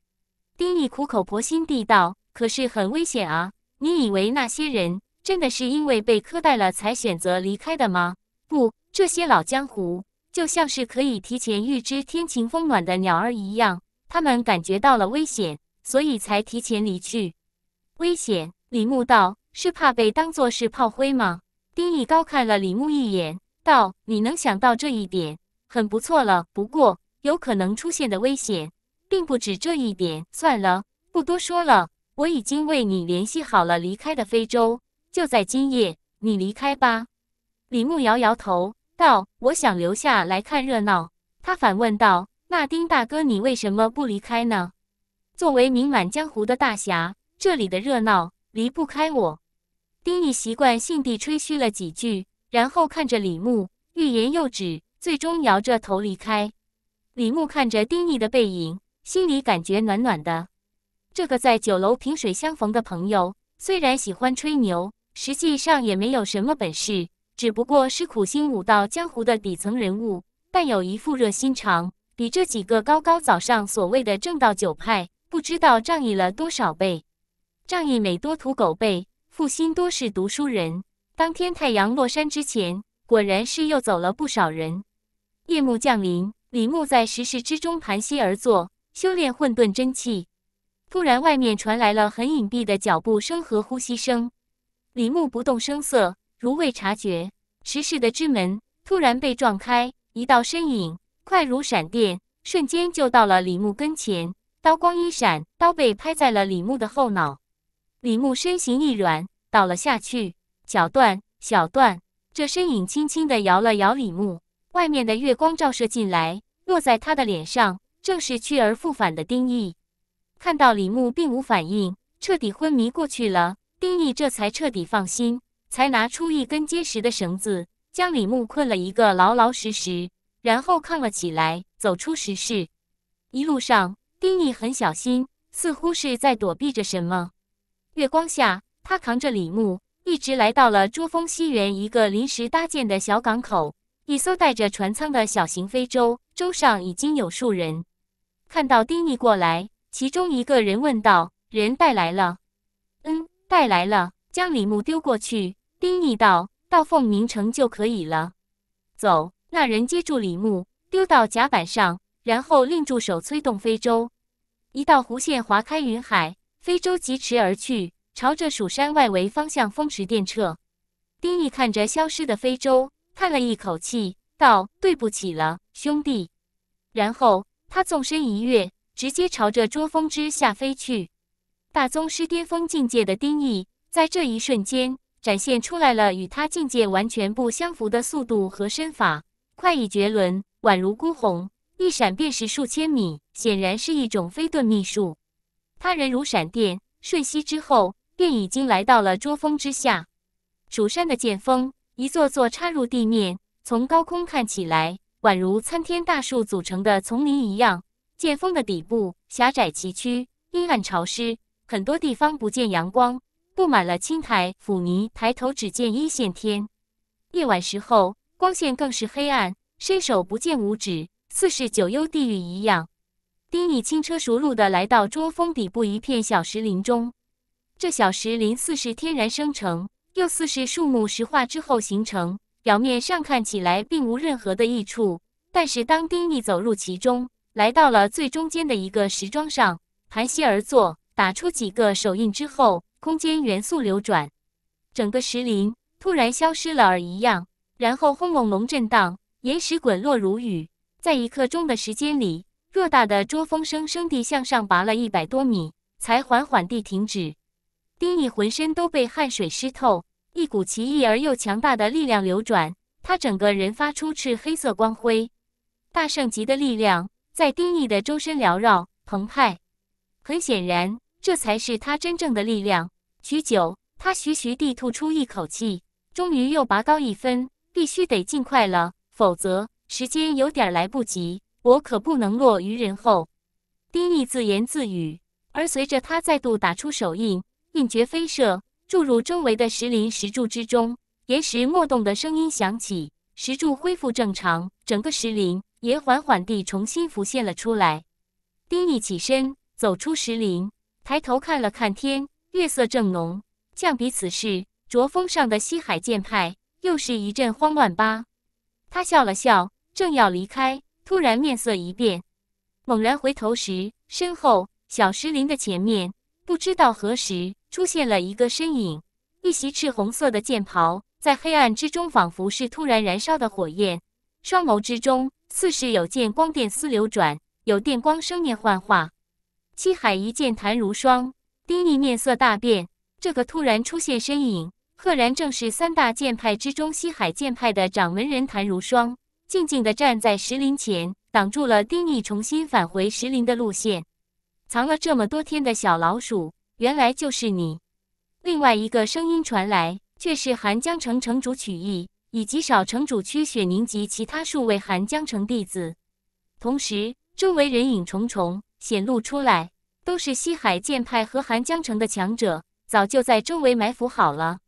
丁毅苦口婆心地道：“可是很危险啊，你以为那些人……”真的是因为被苛待了才选择离开的吗？不，这些老江湖就像是可以提前预知天晴风暖的鸟儿一样，他们感觉到了危险，所以才提前离去。危险？李牧道：“是怕被当作是炮灰吗？”丁义高看了李牧一眼，道：“你能想到这一点，很不错了。不过，有可能出现的危险，并不止这一点。算了，不多说了。我已经为你联系好了离开的非洲。”就在今夜，你离开吧。”李牧摇摇头道：“我想留下来看热闹。”他反问道：“那丁大哥，你为什么不离开呢？”作为名满江湖的大侠，这里的热闹离不开我。”丁毅习惯性地吹嘘了几句，然后看着李牧，欲言又止，最终摇着头离开。李牧看着丁毅的背影，心里感觉暖暖的。这个在酒楼萍水相逢的朋友，虽然喜欢吹牛。实际上也没有什么本事，只不过是苦心武道江湖的底层人物，但有一副热心肠，比这几个高高早上所谓的正道九派不知道仗义了多少倍。仗义美多屠狗辈，负心多是读书人。当天太阳落山之前，果然是又走了不少人。夜幕降临，李牧在石室之中盘膝而坐，修炼混沌真气。突然，外面传来了很隐蔽的脚步声和呼吸声。李牧不动声色，如未察觉。石室的之门突然被撞开，一道身影快如闪电，瞬间就到了李牧跟前。刀光一闪，刀背拍在了李牧的后脑。李牧身形一软，倒了下去。小段，小段，这身影轻轻地摇了摇李牧。外面的月光照射进来，落在他的脸上，正是去而复返的丁毅。看到李牧并无反应，彻底昏迷过去了。丁毅这才彻底放心，才拿出一根结实的绳子，将李牧困了一个牢老实实，然后扛了起来，走出石室。一路上，丁毅很小心，似乎是在躲避着什么。月光下，他扛着李牧，一直来到了珠峰西园一个临时搭建的小港口。一艘带着船舱的小型飞舟，舟上已经有数人。看到丁毅过来，其中一个人问道：“人带来了？”“嗯。”带来了，将李牧丢过去。丁义道：“到凤鸣城就可以了。”走，那人接住李牧，丢到甲板上，然后令助手催动飞舟，一道弧线划开云海，飞舟疾驰而去，朝着蜀山外围方向风驰电掣。丁义看着消失的飞舟，叹了一口气，道：“对不起了，兄弟。”然后他纵身一跃，直接朝着捉风之下飞去。大宗师巅峰境界的丁毅，在这一瞬间展现出来了与他境界完全不相符的速度和身法，快意绝伦，宛如孤鸿，一闪便是数千米，显然是一种飞遁秘术。他人如闪电，瞬息之后便已经来到了桌峰之下。蜀山的剑峰一座座插入地面，从高空看起来宛如参天大树组成的丛林一样，剑峰的底部狭窄崎岖，阴暗潮湿。很多地方不见阳光，布满了青苔腐泥，抬头只见一线天。夜晚时候，光线更是黑暗，伸手不见五指，似是九幽地狱一样。丁义轻车熟路地来到桌峰底部一片小石林中，这小石林似是天然生成，又似是树木石化之后形成，表面上看起来并无任何的益处。但是当丁义走入其中，来到了最中间的一个石桩上，盘膝而坐。打出几个手印之后，空间元素流转，整个石林突然消失了而一样，然后轰隆隆震荡，岩石滚落如雨。在一刻钟的时间里，偌大的桌峰生生地向上拔了一百多米，才缓缓地停止。丁毅浑身都被汗水湿透，一股奇异而又强大的力量流转，他整个人发出赤黑色光辉，大圣级的力量在丁毅的周身缭绕澎湃。很显然。这才是他真正的力量。许久，他徐徐地吐出一口气，终于又拔高一分。必须得尽快了，否则时间有点来不及。我可不能落于人后。丁毅自言自语，而随着他再度打出手印，印诀飞射注入周围的石林石柱之中，岩石莫动的声音响起，石柱恢复正常，整个石林也缓缓地重新浮现了出来。丁毅起身走出石林。抬头看了看天，月色正浓。降彼此事，浊峰上的西海剑派又是一阵慌乱吧？他笑了笑，正要离开，突然面色一变，猛然回头时，身后小石林的前面，不知道何时出现了一个身影，一袭赤红色的剑袍在黑暗之中仿佛是突然燃烧的火焰，双眸之中似是有剑光电丝流转，有电光生念幻化。西海一剑谭如霜，丁毅面色大变。这个突然出现身影，赫然正是三大剑派之中西海剑派的掌门人谭如霜。静静地站在石林前，挡住了丁毅重新返回石林的路线。藏了这么多天的小老鼠，原来就是你。另外一个声音传来，却是韩江城城主曲逸，以及少城主曲雪凝及其他数位韩江城弟子。同时，周围人影重重。显露出来，都是西海剑派和韩江城的强者，早就在周围埋伏好了。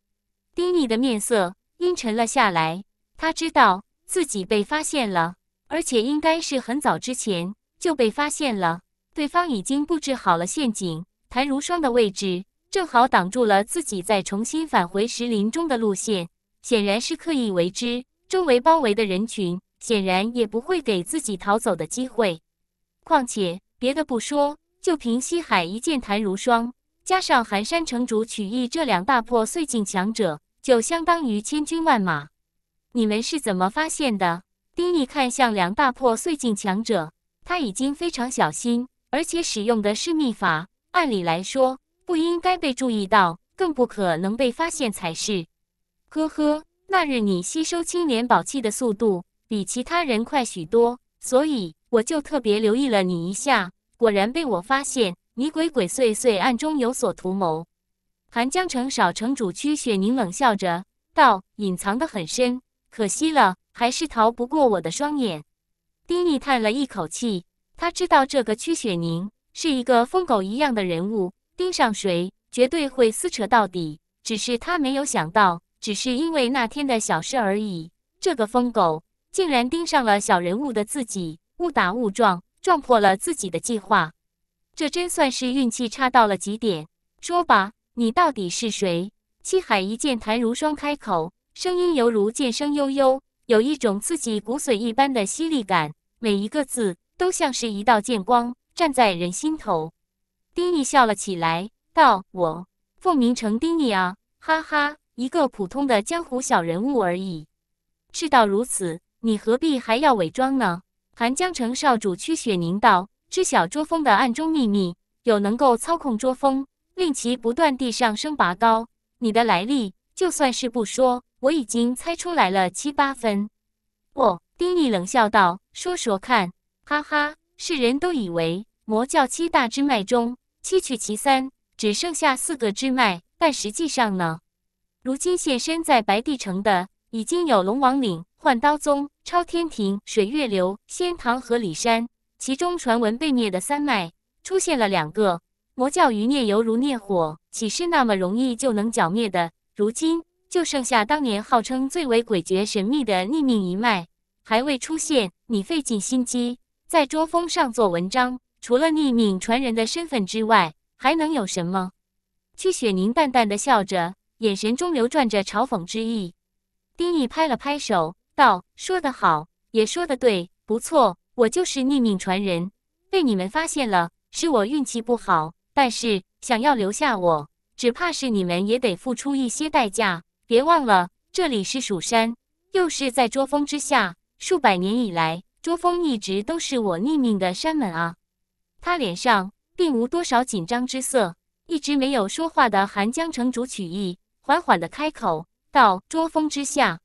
丁毅的面色阴沉了下来，他知道自己被发现了，而且应该是很早之前就被发现了。对方已经布置好了陷阱，谭如霜的位置正好挡住了自己再重新返回石林中的路线，显然是刻意为之。周围包围的人群显然也不会给自己逃走的机会，况且。别的不说，就凭西海一剑谭如霜，加上寒山城主曲艺这两大破碎境强者，就相当于千军万马。你们是怎么发现的？丁毅看向两大破碎境强者，他已经非常小心，而且使用的是秘法，按理来说不应该被注意到，更不可能被发现才是。呵呵，那日你吸收青莲宝器的速度比其他人快许多，所以我就特别留意了你一下。果然被我发现，你鬼鬼祟祟，暗中有所图谋。寒江城少城主屈雪凝冷笑着道：“隐藏的很深，可惜了，还是逃不过我的双眼。”丁毅叹了一口气，他知道这个屈雪凝是一个疯狗一样的人物，盯上谁，绝对会撕扯到底。只是他没有想到，只是因为那天的小事而已，这个疯狗竟然盯上了小人物的自己，误打误撞。撞破了自己的计划，这真算是运气差到了极点。说吧，你到底是谁？七海一见谭如霜开口，声音犹如剑声悠悠，有一种刺激骨髓一般的犀利感，每一个字都像是一道剑光，站在人心头。丁毅笑了起来，道：“我凤鸣城丁毅啊，哈哈，一个普通的江湖小人物而已。事到如此，你何必还要伪装呢？”寒江城少主曲雪凝道：“知晓捉风的暗中秘密，有能够操控捉风，令其不断地上升拔高。你的来历，就算是不说，我已经猜出来了七八分。”不，丁力冷笑道：“说说看。”哈哈，世人都以为魔教七大支脉中，七取其三，只剩下四个支脉。但实际上呢，如今现身在白帝城的，已经有龙王岭、幻刀宗。超天庭、水月流、仙堂和里山，其中传闻被灭的三脉出现了两个魔教余孽，犹如孽火，岂是那么容易就能剿灭的？如今就剩下当年号称最为诡谲神秘的逆命一脉还未出现。你费尽心机在桌峰上做文章，除了逆命传人的身份之外，还能有什么？曲雪宁淡淡的笑着，眼神中流转着嘲讽之意。丁毅拍了拍手。道说得好，也说得对，不错，我就是逆命传人，被你们发现了，是我运气不好。但是想要留下我，只怕是你们也得付出一些代价。别忘了，这里是蜀山，又是在捉峰之下，数百年以来，捉峰一直都是我逆命的山门啊。他脸上并无多少紧张之色，一直没有说话的寒江城主曲逸缓缓的开口道：“捉峰之下，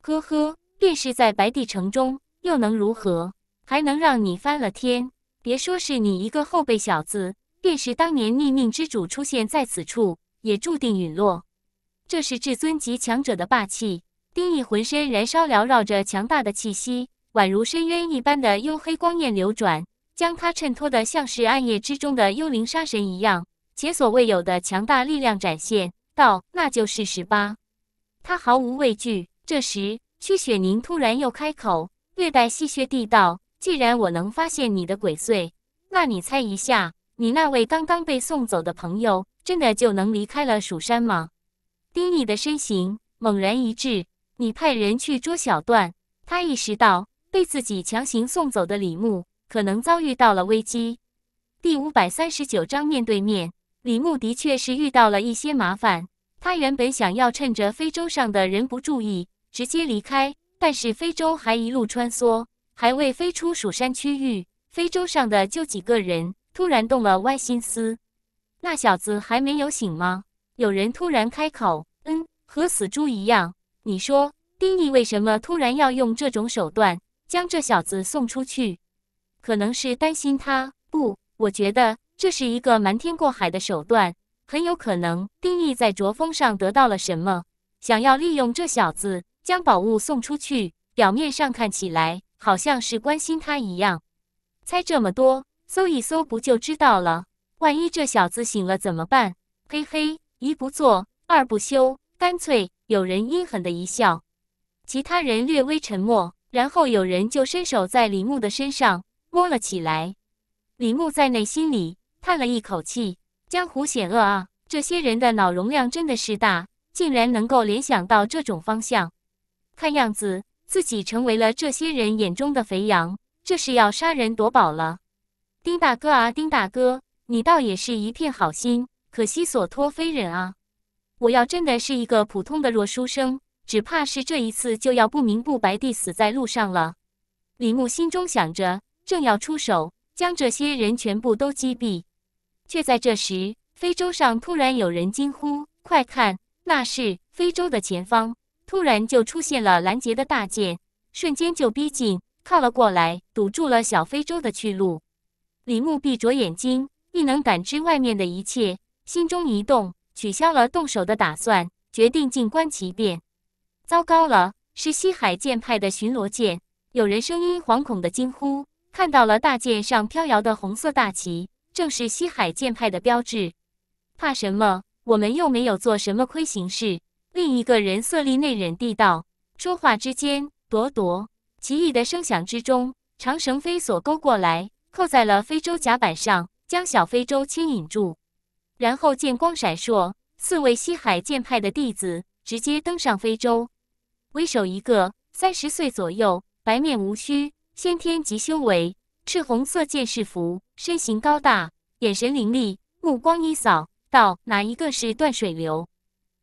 呵呵。”便是在白帝城中，又能如何？还能让你翻了天？别说是你一个后辈小子，便是当年逆命之主出现在此处，也注定陨落。这是至尊级强者的霸气。丁毅浑身燃烧缭绕着强大的气息，宛如深渊一般的幽黑光焰流转，将他衬托得像是暗夜之中的幽灵杀神一样。前所未有的强大力量展现，到那就是十八。他毫无畏惧。这时。曲雪宁突然又开口，略带戏谑地道：“既然我能发现你的鬼祟，那你猜一下，你那位刚刚被送走的朋友，真的就能离开了蜀山吗？”丁毅的身形猛然一滞，你派人去捉小段。他意识到，被自己强行送走的李牧，可能遭遇到了危机。第五百三十九章面对面。李牧的确是遇到了一些麻烦，他原本想要趁着非洲上的人不注意。直接离开，但是非洲还一路穿梭，还未飞出蜀山区域。非洲上的就几个人，突然动了歪心思。那小子还没有醒吗？有人突然开口：“嗯，和死猪一样。”你说，丁毅为什么突然要用这种手段将这小子送出去？可能是担心他不？我觉得这是一个瞒天过海的手段，很有可能丁毅在卓峰上得到了什么，想要利用这小子。将宝物送出去，表面上看起来好像是关心他一样。猜这么多，搜一搜不就知道了？万一这小子醒了怎么办？嘿嘿，一不做二不休，干脆有人阴狠的一笑。其他人略微沉默，然后有人就伸手在李牧的身上摸了起来。李牧在内心里叹了一口气：江湖险恶啊，这些人的脑容量真的是大，竟然能够联想到这种方向。看样子，自己成为了这些人眼中的肥羊，这是要杀人夺宝了。丁大哥啊，丁大哥，你倒也是一片好心，可惜所托非人啊！我要真的是一个普通的弱书生，只怕是这一次就要不明不白地死在路上了。李牧心中想着，正要出手将这些人全部都击毙，却在这时，非洲上突然有人惊呼：“快看，那是非洲的前方！”突然就出现了拦截的大剑，瞬间就逼近靠了过来，堵住了小非洲的去路。李牧闭着眼睛，亦能感知外面的一切，心中一动，取消了动手的打算，决定静观其变。糟糕了，是西海剑派的巡逻舰！有人声音惶恐的惊呼，看到了大剑上飘摇的红色大旗，正是西海剑派的标志。怕什么？我们又没有做什么亏心事。另一个人色厉内忍地道，说话之间，咄咄奇异的声响之中，长绳飞索勾过来，扣在了非洲甲板上，将小非洲牵引住。然后剑光闪烁，四位西海剑派的弟子直接登上非洲。为首一个，三十岁左右，白面无须，先天级修为，赤红色剑士服，身形高大，眼神凌厉，目光一扫，道：“哪一个是断水流？”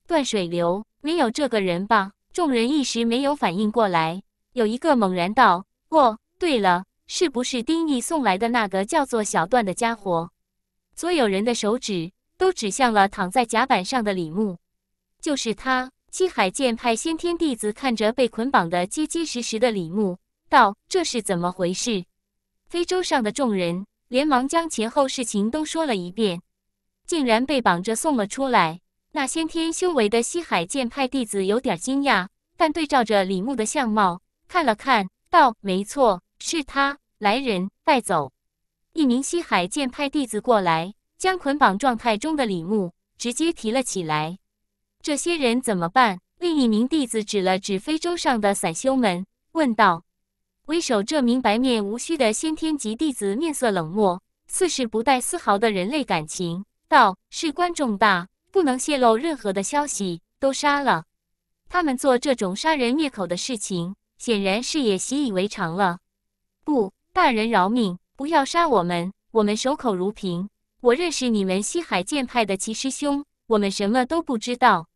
断水流没有这个人吧？众人一时没有反应过来。有一个猛然道：“哦，对了，是不是丁义送来的那个叫做小段的家伙？”所有人的手指都指向了躺在甲板上的李牧，就是他。七海剑派先天弟子看着被捆绑的结结实实的李牧，道：“这是怎么回事？”非洲上的众人连忙将前后事情都说了一遍，竟然被绑着送了出来。那先天修为的西海剑派弟子有点惊讶，但对照着李牧的相貌看了看，道：“没错，是他。”来人带走。一名西海剑派弟子过来，将捆绑状态中的李牧直接提了起来。这些人怎么办？另一名弟子指了指飞舟上的散修们，问道。为首这名白面无须的先天级弟子面色冷漠，似是不带丝毫的人类感情，道：“事关重大。”不能泄露任何的消息，都杀了。他们做这种杀人灭口的事情，显然是也习以为常了。不，大人饶命，不要杀我们，我们守口如瓶。我认识你们西海剑派的齐师兄，我们什么都不知道。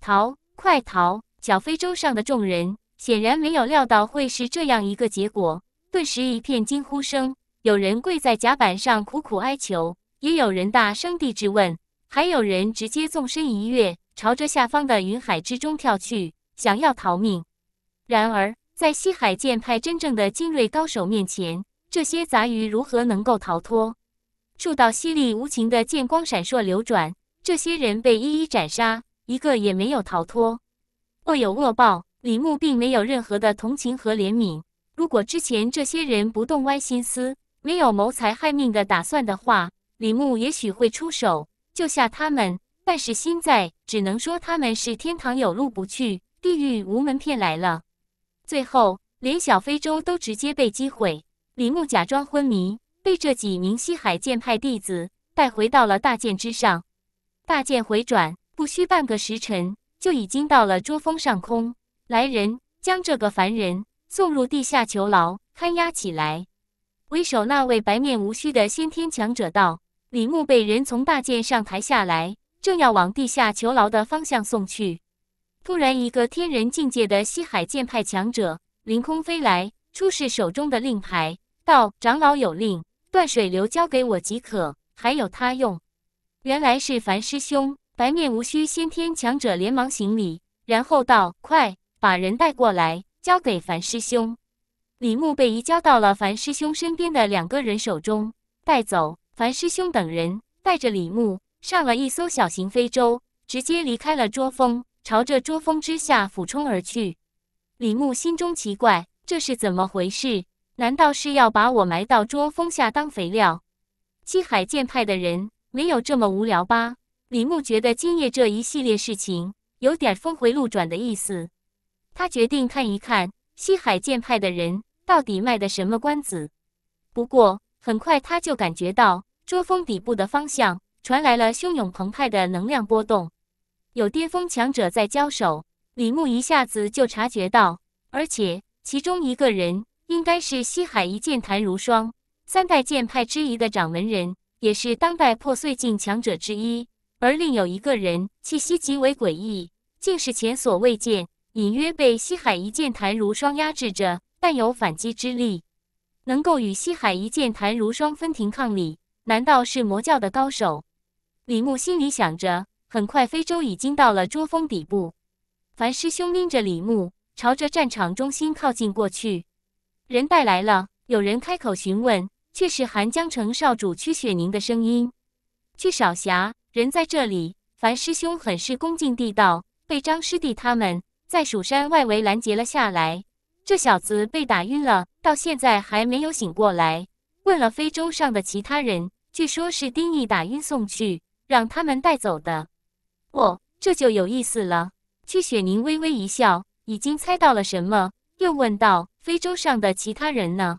逃，快逃！小飞舟上的众人显然没有料到会是这样一个结果，顿时一片惊呼声。有人跪在甲板上苦苦哀求，也有人大声地质问。还有人直接纵身一跃，朝着下方的云海之中跳去，想要逃命。然而，在西海剑派真正的精锐高手面前，这些杂鱼如何能够逃脱？数道犀利无情的剑光闪烁流转，这些人被一一斩杀，一个也没有逃脱。恶有恶报，李牧并没有任何的同情和怜悯。如果之前这些人不动歪心思，没有谋财害命的打算的话，李牧也许会出手。救下他们，但是心在，只能说他们是天堂有路不去，地狱无门骗来了。最后，连小非洲都直接被击毁。李牧假装昏迷，被这几名西海剑派弟子带回到了大剑之上。大剑回转，不需半个时辰，就已经到了桌峰上空。来人，将这个凡人送入地下囚牢，看押起来。为首那位白面无须的先天强者道。李牧被人从大剑上抬下来，正要往地下囚牢的方向送去，突然一个天人境界的西海剑派强者凌空飞来，出示手中的令牌，道：“长老有令，断水流交给我即可，还有他用。”原来是樊师兄，白面无须，先天强者连忙行礼，然后道：“快把人带过来，交给樊师兄。”李牧被移交到了樊师兄身边的两个人手中，带走。樊师兄等人带着李牧上了一艘小型飞舟，直接离开了桌峰，朝着桌峰之下俯冲而去。李牧心中奇怪，这是怎么回事？难道是要把我埋到桌峰下当肥料？西海剑派的人没有这么无聊吧？李牧觉得今夜这一系列事情有点峰回路转的意思，他决定看一看西海剑派的人到底卖的什么关子。不过很快他就感觉到。桌峰底部的方向传来了汹涌澎湃的能量波动，有巅峰强者在交手。李牧一下子就察觉到，而且其中一个人应该是西海一剑谭如霜，三代剑派之一的掌门人，也是当代破碎境强者之一。而另有一个人气息极为诡异，竟是前所未见，隐约被西海一剑谭如霜压制着，但有反击之力，能够与西海一剑谭如霜分庭抗礼。难道是魔教的高手？李牧心里想着。很快，非洲已经到了捉风底部。樊师兄拎着李牧，朝着战场中心靠近过去。人带来了，有人开口询问，却是寒江城少主屈雪宁的声音：“曲少侠，人在这里。”樊师兄很是恭敬地道：“被张师弟他们在蜀山外围拦截了下来，这小子被打晕了，到现在还没有醒过来。问了非洲上的其他人。”据说，是丁义打晕送去，让他们带走的。哦，这就有意思了。屈雪宁微微一笑，已经猜到了什么，又问道：“非洲上的其他人呢？”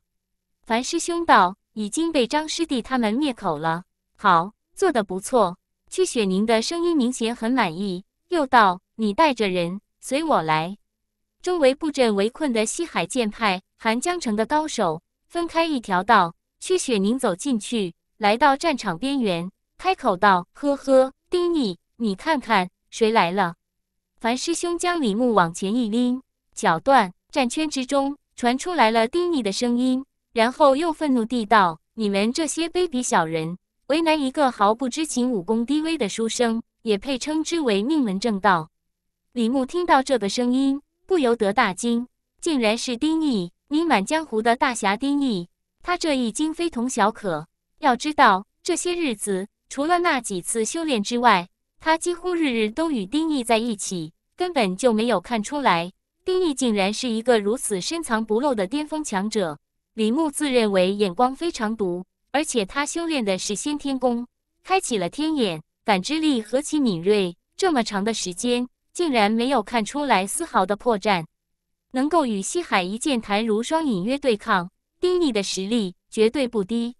樊师兄道：“已经被张师弟他们灭口了。”好，做的不错。屈雪宁的声音明显很满意，又道：“你带着人，随我来。”周围布阵围困的西海剑派、寒江城的高手分开一条道，屈雪宁走进去。来到战场边缘，开口道：“呵呵，丁义，你看看谁来了？”樊师兄将李牧往前一拎，脚断战圈之中传出来了丁义的声音，然后又愤怒地道：“你们这些卑鄙小人，为难一个毫不知情、武功低微的书生，也配称之为命门正道？”李牧听到这个声音，不由得大惊，竟然是丁义，名满江湖的大侠丁义。他这一惊非同小可。要知道，这些日子除了那几次修炼之外，他几乎日日都与丁毅在一起，根本就没有看出来，丁毅竟然是一个如此深藏不露的巅峰强者。李牧自认为眼光非常毒，而且他修炼的是先天功，开启了天眼，感知力何其敏锐，这么长的时间竟然没有看出来丝毫的破绽，能够与西海一剑谭如霜隐约对抗，丁毅的实力绝对不低。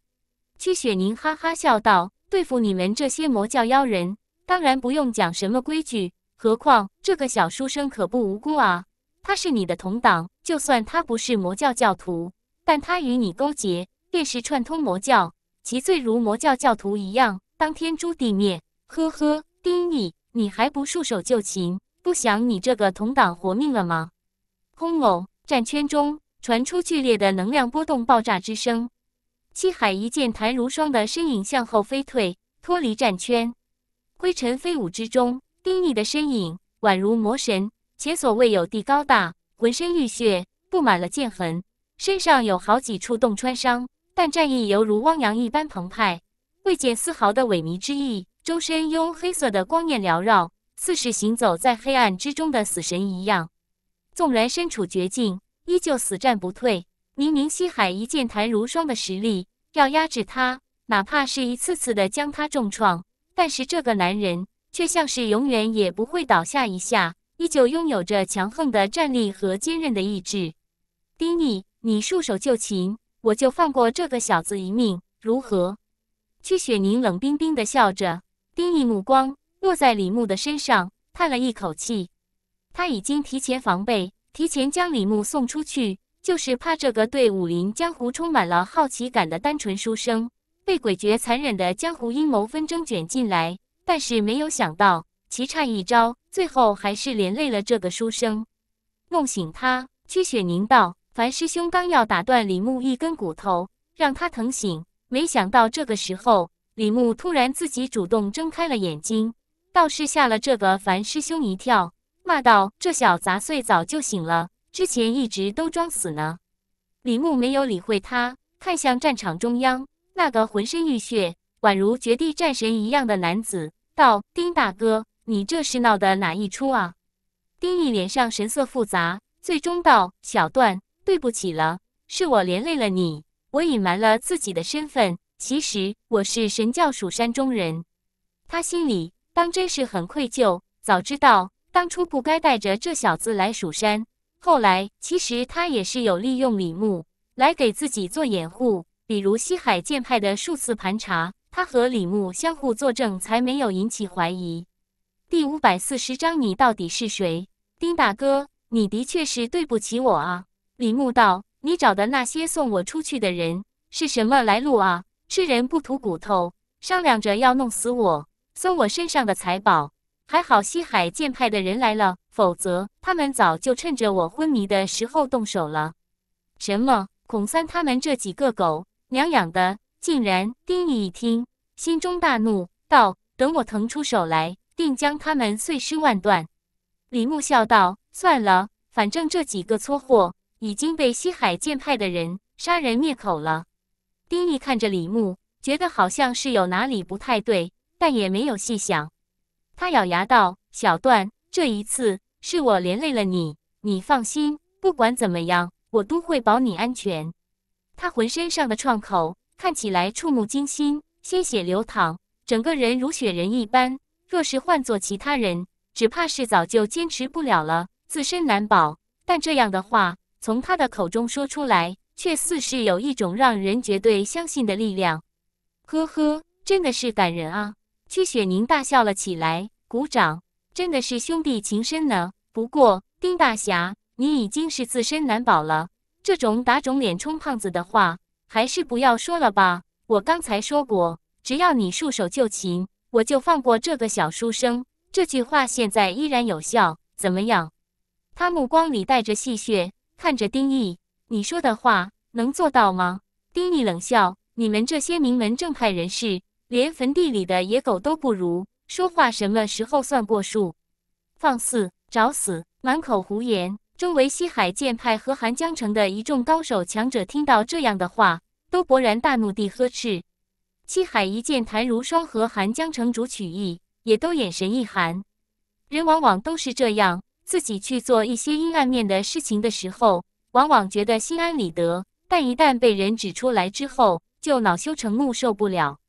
曲雪宁哈哈笑道：“对付你们这些魔教妖人，当然不用讲什么规矩。何况这个小书生可不无辜啊，他是你的同党。就算他不是魔教教徒，但他与你勾结，便是串通魔教，其罪如魔教教徒一样，当天诛地灭。呵呵，丁义，你还不束手就擒？不想你这个同党活命了吗？”轰隆！战圈中传出剧烈的能量波动、爆炸之声。西海一见谭如霜的身影向后飞退，脱离战圈。灰尘飞舞之中，丁毅的身影宛如魔神，前所未有地高大，浑身浴血，布满了剑痕，身上有好几处洞穿伤，但战意犹如汪洋一般澎湃，未见丝毫的萎靡之意。周身拥黑色的光焰缭绕，似是行走在黑暗之中的死神一样。纵然身处绝境，依旧死战不退。明明西海一剑谭如霜的实力。要压制他，哪怕是一次次的将他重创，但是这个男人却像是永远也不会倒下一下，依旧拥有着强横的战力和坚韧的意志。丁毅，你束手就擒，我就放过这个小子一命，如何？曲雪宁冷冰冰的笑着。丁毅目光落在李牧的身上，叹了一口气。他已经提前防备，提前将李牧送出去。就是怕这个对武林江湖充满了好奇感的单纯书生被诡谲残忍的江湖阴谋纷争卷进来，但是没有想到，棋差一招，最后还是连累了这个书生。弄醒他，曲雪宁道：“樊师兄刚要打断李牧一根骨头，让他疼醒，没想到这个时候，李牧突然自己主动睁开了眼睛，倒是吓了这个樊师兄一跳，骂道：‘这小杂碎早就醒了。’”之前一直都装死呢，李牧没有理会他，看向战场中央那个浑身浴血、宛如绝地战神一样的男子，道：“丁大哥，你这是闹的哪一出啊？”丁毅脸上神色复杂，最终道：“小段，对不起了，是我连累了你，我隐瞒了自己的身份，其实我是神教蜀山中人。”他心里当真是很愧疚，早知道当初不该带着这小子来蜀山。后来，其实他也是有利用李牧来给自己做掩护，比如西海剑派的数次盘查，他和李牧相互作证，才没有引起怀疑。第五百四十章，你到底是谁？丁大哥，你的确是对不起我啊！李牧道：“你找的那些送我出去的人是什么来路啊？吃人不吐骨头，商量着要弄死我，搜我身上的财宝。还好西海剑派的人来了。”否则，他们早就趁着我昏迷的时候动手了。什么？孔三他们这几个狗娘养的，竟然！丁义一听，心中大怒，道：“等我腾出手来，定将他们碎尸万段。”李牧笑道：“算了，反正这几个撮货已经被西海剑派的人杀人灭口了。”丁义看着李牧，觉得好像是有哪里不太对，但也没有细想。他咬牙道：“小段。”这一次是我连累了你，你放心，不管怎么样，我都会保你安全。他浑身上的创口看起来触目惊心，鲜血流淌，整个人如雪人一般。若是换做其他人，只怕是早就坚持不了了，自身难保。但这样的话，从他的口中说出来，却似是有一种让人绝对相信的力量。呵呵，真的是感人啊！曲雪宁大笑了起来，鼓掌。真的是兄弟情深呢。不过，丁大侠，你已经是自身难保了，这种打肿脸充胖子的话，还是不要说了吧。我刚才说过，只要你束手就擒，我就放过这个小书生。这句话现在依然有效。怎么样？他目光里带着戏谑，看着丁毅：“你说的话能做到吗？”丁毅冷笑：“你们这些名门正派人士，连坟地里的野狗都不如。”说话什么时候算过数？放肆，找死！满口胡言！周围西海剑派和韩江城的一众高手强者听到这样的话，都勃然大怒地呵斥。西海一剑谭如霜和韩江城主曲艺也都眼神一寒。人往往都是这样，自己去做一些阴暗面的事情的时候，往往觉得心安理得，但一旦被人指出来之后，就恼羞成怒，受不了。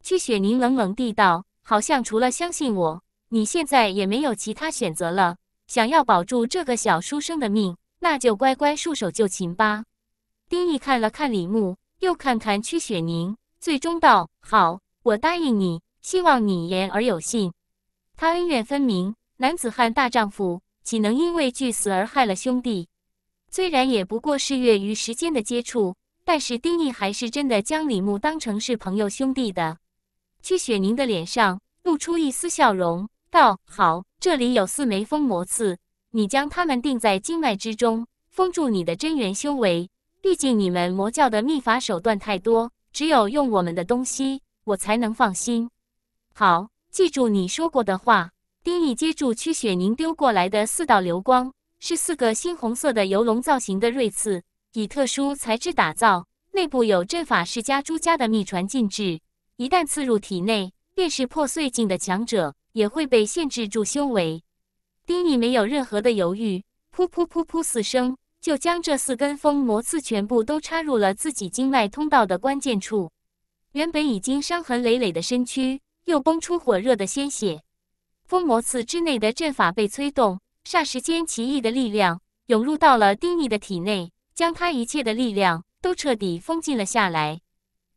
曲雪宁冷冷地道。好像除了相信我，你现在也没有其他选择了。想要保住这个小书生的命，那就乖乖束手就擒吧。丁毅看了看李牧，又看看屈雪宁，最终道：“好，我答应你。希望你言而有信。”他恩怨分明，男子汉大丈夫，岂能因为惧死而害了兄弟？虽然也不过是月余时间的接触，但是丁毅还是真的将李牧当成是朋友兄弟的。曲雪宁的脸上露出一丝笑容，道：“好，这里有四枚封魔刺，你将它们钉在经脉之中，封住你的真元修为。毕竟你们魔教的秘法手段太多，只有用我们的东西，我才能放心。”好，记住你说过的话。丁毅接住曲雪宁丢过来的四道流光，是四个猩红色的游龙造型的锐刺，以特殊材质打造，内部有阵法世家朱家的秘传禁制。一旦刺入体内，便是破碎境的强者也会被限制住修为。丁尼没有任何的犹豫，噗噗噗噗四声，就将这四根风魔刺全部都插入了自己经脉通道的关键处。原本已经伤痕累累的身躯，又崩出火热的鲜血。风魔刺之内的阵法被催动，霎时间奇异的力量涌入到了丁尼的体内，将他一切的力量都彻底封禁了下来。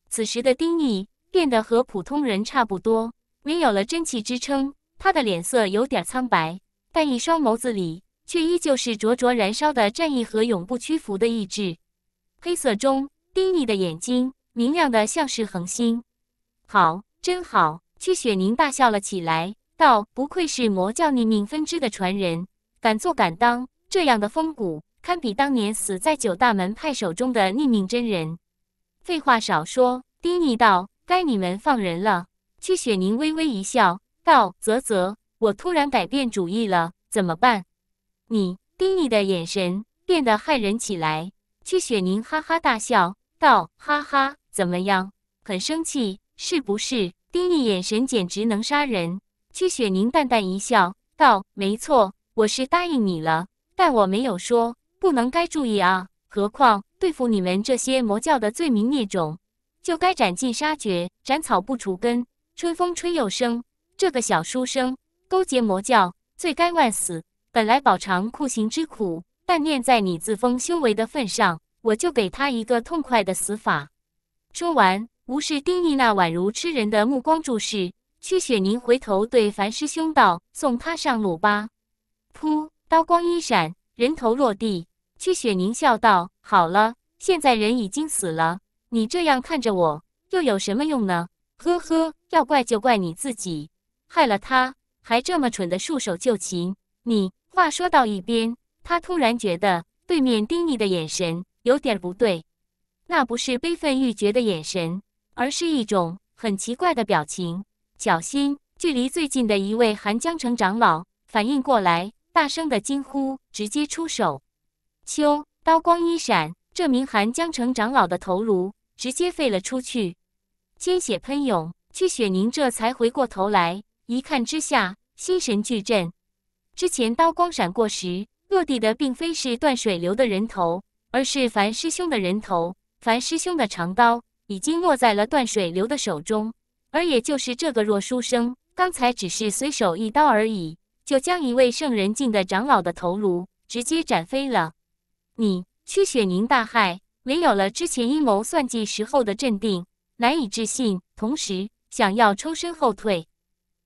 此时的丁尼变得和普通人差不多，没有了真气支撑，他的脸色有点苍白，但一双眸子里却依旧是灼灼燃烧的战意和永不屈服的意志。黑色中，丁毅的眼睛明亮的像是恒星。好，真好！曲雪宁大笑了起来，道：“不愧是魔教逆命分支的传人，敢做敢当，这样的风骨，堪比当年死在九大门派手中的逆命真人。”废话少说，丁毅道。该你们放人了。曲雪宁微微一笑，道：“啧啧，我突然改变主意了，怎么办？”你，丁你的眼神变得骇人起来。曲雪宁哈哈大笑，道：“哈哈，怎么样？很生气是不是？”丁你眼神简直能杀人。曲雪宁淡淡一笑，道：“没错，我是答应你了，但我没有说不能该注意啊。何况对付你们这些魔教的罪名孽种。”就该斩尽杀绝，斩草不除根，春风吹又生。这个小书生勾结魔教，罪该万死。本来饱尝酷刑之苦，但念在你自封修为的份上，我就给他一个痛快的死法。说完，无视丁义那宛如吃人的目光注视，屈雪凝回头对樊师兄道：“送他上路吧。”噗，刀光一闪，人头落地。屈雪凝笑道：“好了，现在人已经死了。”你这样看着我，又有什么用呢？呵呵，要怪就怪你自己，害了他，还这么蠢的束手就擒。你话说到一边，他突然觉得对面盯你的眼神有点不对，那不是悲愤欲绝的眼神，而是一种很奇怪的表情。小心！距离最近的一位韩江城长老反应过来，大声的惊呼，直接出手。秋刀光一闪，这名韩江城长老的头颅。直接飞了出去，鲜血喷涌。屈雪凝这才回过头来，一看之下，心神俱震。之前刀光闪过时，落地的并非是断水流的人头，而是樊师兄的人头。樊师兄的长刀已经落在了断水流的手中，而也就是这个弱书生，刚才只是随手一刀而已，就将一位圣人境的长老的头颅直接斩飞了。你，屈雪凝大骇。没有了之前阴谋算计时候的镇定，难以置信，同时想要抽身后退。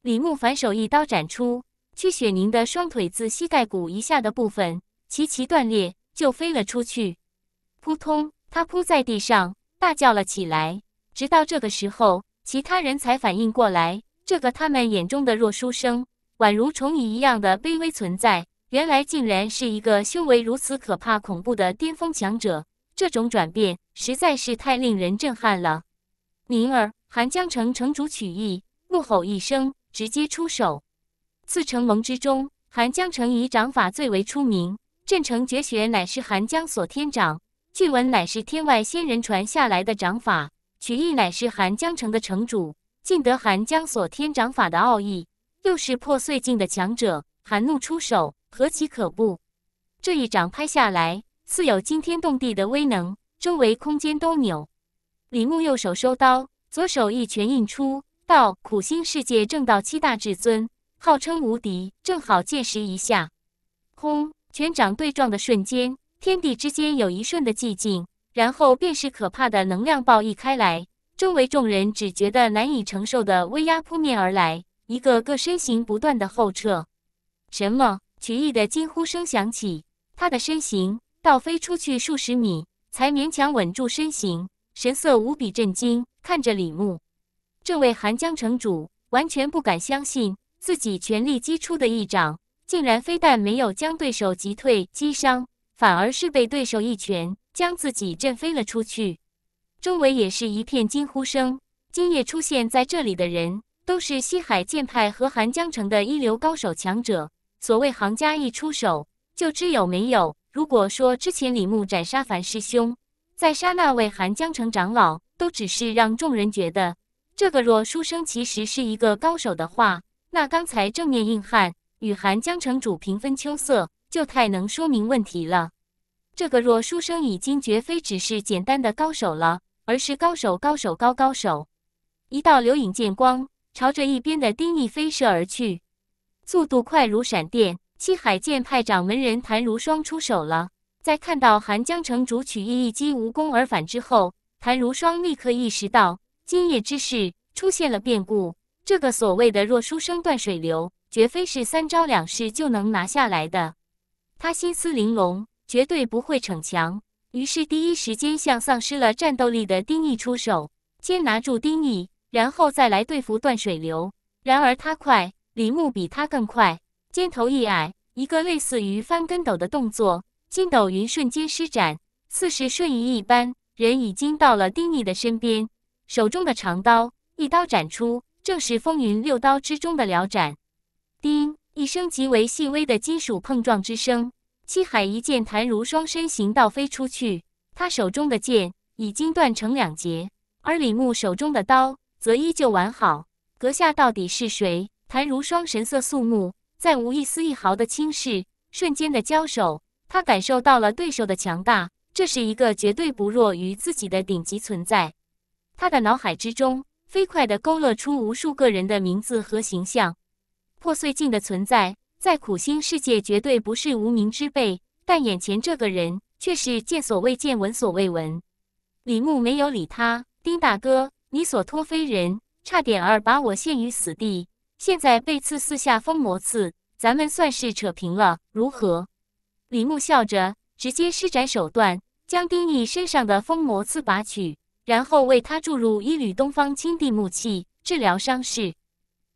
李牧反手一刀斩出，屈雪凝的双腿自膝盖骨以下的部分齐齐断裂，就飞了出去。扑通，他扑在地上，大叫了起来。直到这个时候，其他人才反应过来，这个他们眼中的弱书生，宛如虫蚁一样的卑微存在，原来竟然是一个修为如此可怕恐怖的巅峰强者。这种转变实在是太令人震撼了！宁儿，寒江城城主曲意怒吼一声，直接出手。四城盟之中，寒江城以掌法最为出名。镇城绝学乃是寒江锁天掌，据闻乃是天外仙人传下来的掌法。曲意乃是寒江城的城主，尽得寒江锁天掌法的奥义，又是破碎境的强者，韩怒出手，何其可怖！这一掌拍下来。似有惊天动地的威能，周围空间都扭。李牧右手收刀，左手一拳印出，道：“苦心世界正道七大至尊，号称无敌，正好见识一下。”轰！拳掌对撞的瞬间，天地之间有一瞬的寂静，然后便是可怕的能量爆溢开来。周围众人只觉得难以承受的威压扑面而来，一个个身形不断的后撤。什么？曲艺的惊呼声响起，他的身形。倒飞出去数十米，才勉强稳住身形，神色无比震惊，看着李牧这位寒江城主，完全不敢相信自己全力击出的一掌，竟然非但没有将对手击退击伤，反而是被对手一拳将自己震飞了出去。周围也是一片惊呼声。今夜出现在这里的人，都是西海剑派和寒江城的一流高手强者。所谓行家一出手，就知有没有。如果说之前李牧斩杀樊师兄，再杀那位韩江城长老，都只是让众人觉得这个若书生其实是一个高手的话，那刚才正面硬汉与韩江城主平分秋色，就太能说明问题了。这个若书生已经绝非只是简单的高手了，而是高手高手高高手。一道流影剑光朝着一边的丁毅飞射而去，速度快如闪电。七海剑派掌门人谭如霜出手了。在看到寒江城主曲逸一击无功而返之后，谭如霜立刻意识到，今夜之事出现了变故。这个所谓的弱书生断水流，绝非是三招两式就能拿下来的。他心思玲珑，绝对不会逞强。于是第一时间向丧失了战斗力的丁毅出手，先拿住丁毅，然后再来对付断水流。然而他快，李牧比他更快。肩头一矮，一个类似于翻跟斗的动作，筋斗云瞬间施展，似是瞬移一般，人已经到了丁毅的身边。手中的长刀一刀斩出，正是风云六刀之中的撩斩。丁一声极为细微的金属碰撞之声，七海一剑弹如霜身形倒飞出去，他手中的剑已经断成两截，而李牧手中的刀则依旧完好。阁下到底是谁？谭如霜神色肃穆。再无一丝一毫的轻视，瞬间的交手，他感受到了对手的强大，这是一个绝对不弱于自己的顶级存在。他的脑海之中飞快的勾勒出无数个人的名字和形象。破碎镜的存在在苦心世界绝对不是无名之辈，但眼前这个人却是见所未见、闻所未闻。李牧没有理他，丁大哥，你所托非人，差点儿把我陷于死地。现在被刺四下封魔刺，咱们算是扯平了，如何？李牧笑着直接施展手段，将丁毅身上的封魔刺拔取，然后为他注入一缕东方青帝木气治疗伤势。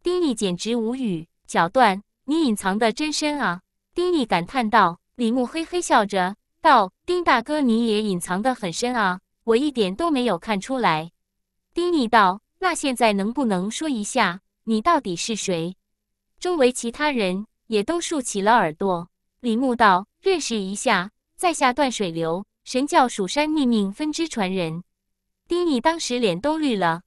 丁毅简直无语：“小段，你隐藏的真深啊！”丁毅感叹道。李牧嘿嘿笑着道：“丁大哥，你也隐藏的很深啊，我一点都没有看出来。”丁毅道：“那现在能不能说一下？”你到底是谁？周围其他人也都竖起了耳朵。李牧道：“认识一下，在下断水流，神教蜀山秘命分支传人。”丁义当时脸都绿了。